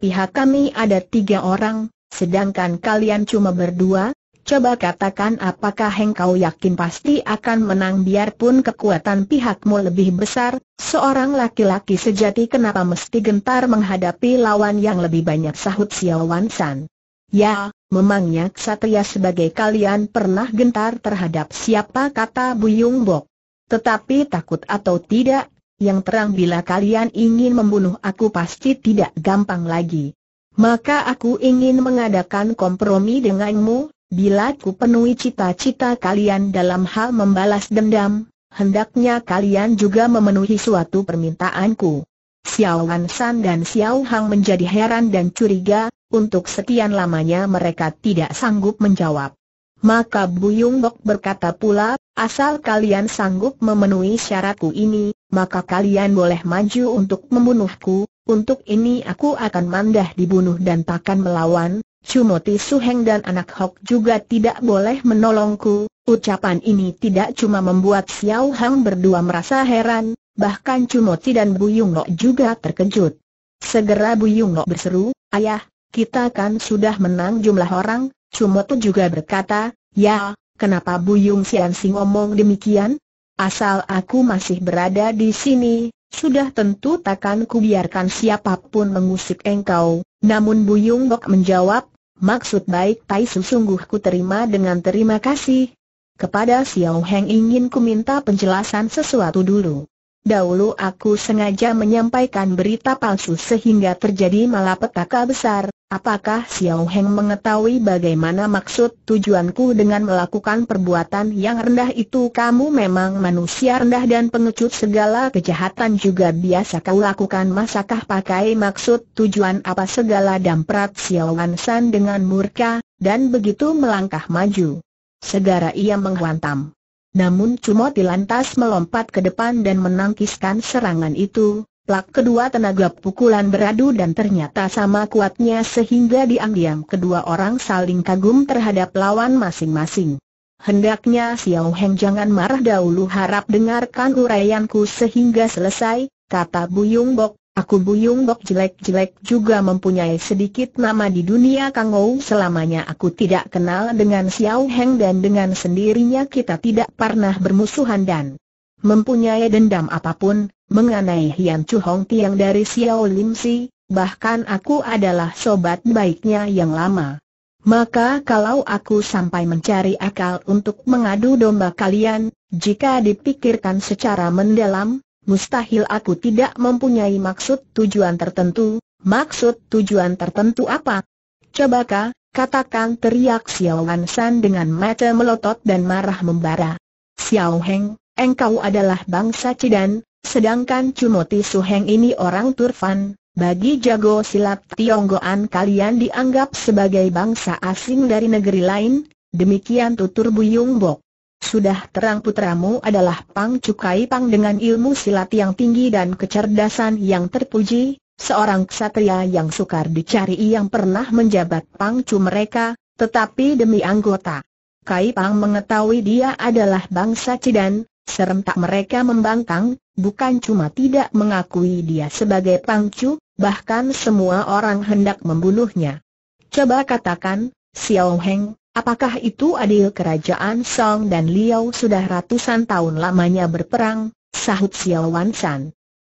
Pihak kami ada tiga orang, sedangkan kalian cuma berdua, coba katakan apakah engkau yakin pasti akan menang biarpun kekuatan pihakmu lebih besar, seorang laki-laki sejati kenapa mesti gentar menghadapi lawan yang lebih banyak sahut Xiao San. Ya, memangnya Satria sebagai kalian pernah gentar terhadap siapa kata Buyung Bok. Tetapi takut atau tidak, yang terang bila kalian ingin membunuh aku pasti tidak gampang lagi. Maka aku ingin mengadakan kompromi denganmu, bila ku penuhi cita-cita kalian dalam hal membalas dendam, hendaknya kalian juga memenuhi suatu permintaanku. Xiao Wan San dan Xiao Hang menjadi heran dan curiga, untuk sekian lamanya mereka tidak sanggup menjawab. Maka Buyung Bok berkata pula, Asal kalian sanggup memenuhi syaratku ini, maka kalian boleh maju untuk membunuhku, untuk ini aku akan mandah dibunuh dan takkan melawan, Cumoti Suheng dan anak Hok juga tidak boleh menolongku, ucapan ini tidak cuma membuat Xiao Hang berdua merasa heran, bahkan Cumoti dan Bu Yung juga terkejut. Segera Bu Yung berseru, Ayah, kita kan sudah menang jumlah orang, Cumoti juga berkata, Ya, Kenapa Buyung Sing ngomong demikian? Asal aku masih berada di sini, sudah tentu takkan kubiarkan siapapun mengusik engkau. Namun Buyung Bok menjawab, maksud baik Tai Su sungguh ku terima dengan terima kasih. Kepada Xiao Heng ingin ku minta penjelasan sesuatu dulu. Dahulu aku sengaja menyampaikan berita palsu sehingga terjadi malapetaka besar. Apakah Xiao Heng mengetahui bagaimana maksud tujuanku dengan melakukan perbuatan yang rendah itu? Kamu memang manusia rendah dan pengecut segala kejahatan juga biasa kau lakukan. Masakah pakai maksud tujuan apa segala damprat Xiao San dengan murka, dan begitu melangkah maju. Segera ia menghantam. Namun Cumoti lantas melompat ke depan dan menangkiskan serangan itu, Plak kedua tenaga pukulan beradu dan ternyata sama kuatnya sehingga diam-diam kedua orang saling kagum terhadap lawan masing-masing. Hendaknya Xiao Heng jangan marah dahulu harap dengarkan uraianku sehingga selesai, kata Buyung Bok, Aku Buyung Bok jelek-jelek juga mempunyai sedikit nama di dunia Kang Kangou selamanya aku tidak kenal dengan Xiao Heng dan dengan sendirinya kita tidak pernah bermusuhan dan mempunyai dendam apapun, mengenai Hian Chu Hong Tiang dari Xiao Lim Si, bahkan aku adalah sobat baiknya yang lama. Maka kalau aku sampai mencari akal untuk mengadu domba kalian, jika dipikirkan secara mendalam, Mustahil aku tidak mempunyai maksud tujuan tertentu, maksud tujuan tertentu apa? Coba ka, katakan teriak Xiao Wan dengan mata melotot dan marah membara. Xiao Heng, engkau adalah bangsa Cidan, sedangkan Cumoti Heng ini orang Turfan, bagi jago silat Tionggoan kalian dianggap sebagai bangsa asing dari negeri lain, demikian tutur Yung Bok. Sudah terang putramu adalah Pang Cukai Pang dengan ilmu silat yang tinggi dan kecerdasan yang terpuji, seorang ksatria yang sukar dicari yang pernah menjabat Pang Cu mereka, tetapi demi anggota. Kai Pang mengetahui dia adalah bangsa Cidan, serentak mereka membangkang, bukan cuma tidak mengakui dia sebagai Pang Cu, bahkan semua orang hendak membunuhnya. Coba katakan, Xiao Heng, Apakah itu adil kerajaan Song dan Liao sudah ratusan tahun lamanya berperang, sahut Xiao Wan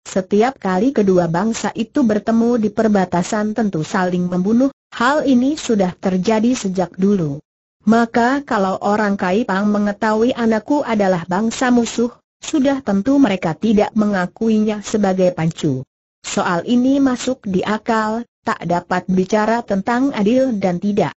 Setiap kali kedua bangsa itu bertemu di perbatasan tentu saling membunuh, hal ini sudah terjadi sejak dulu. Maka kalau orang Kaipang mengetahui anakku adalah bangsa musuh, sudah tentu mereka tidak mengakuinya sebagai pancu. Soal ini masuk di akal, tak dapat bicara tentang adil dan tidak.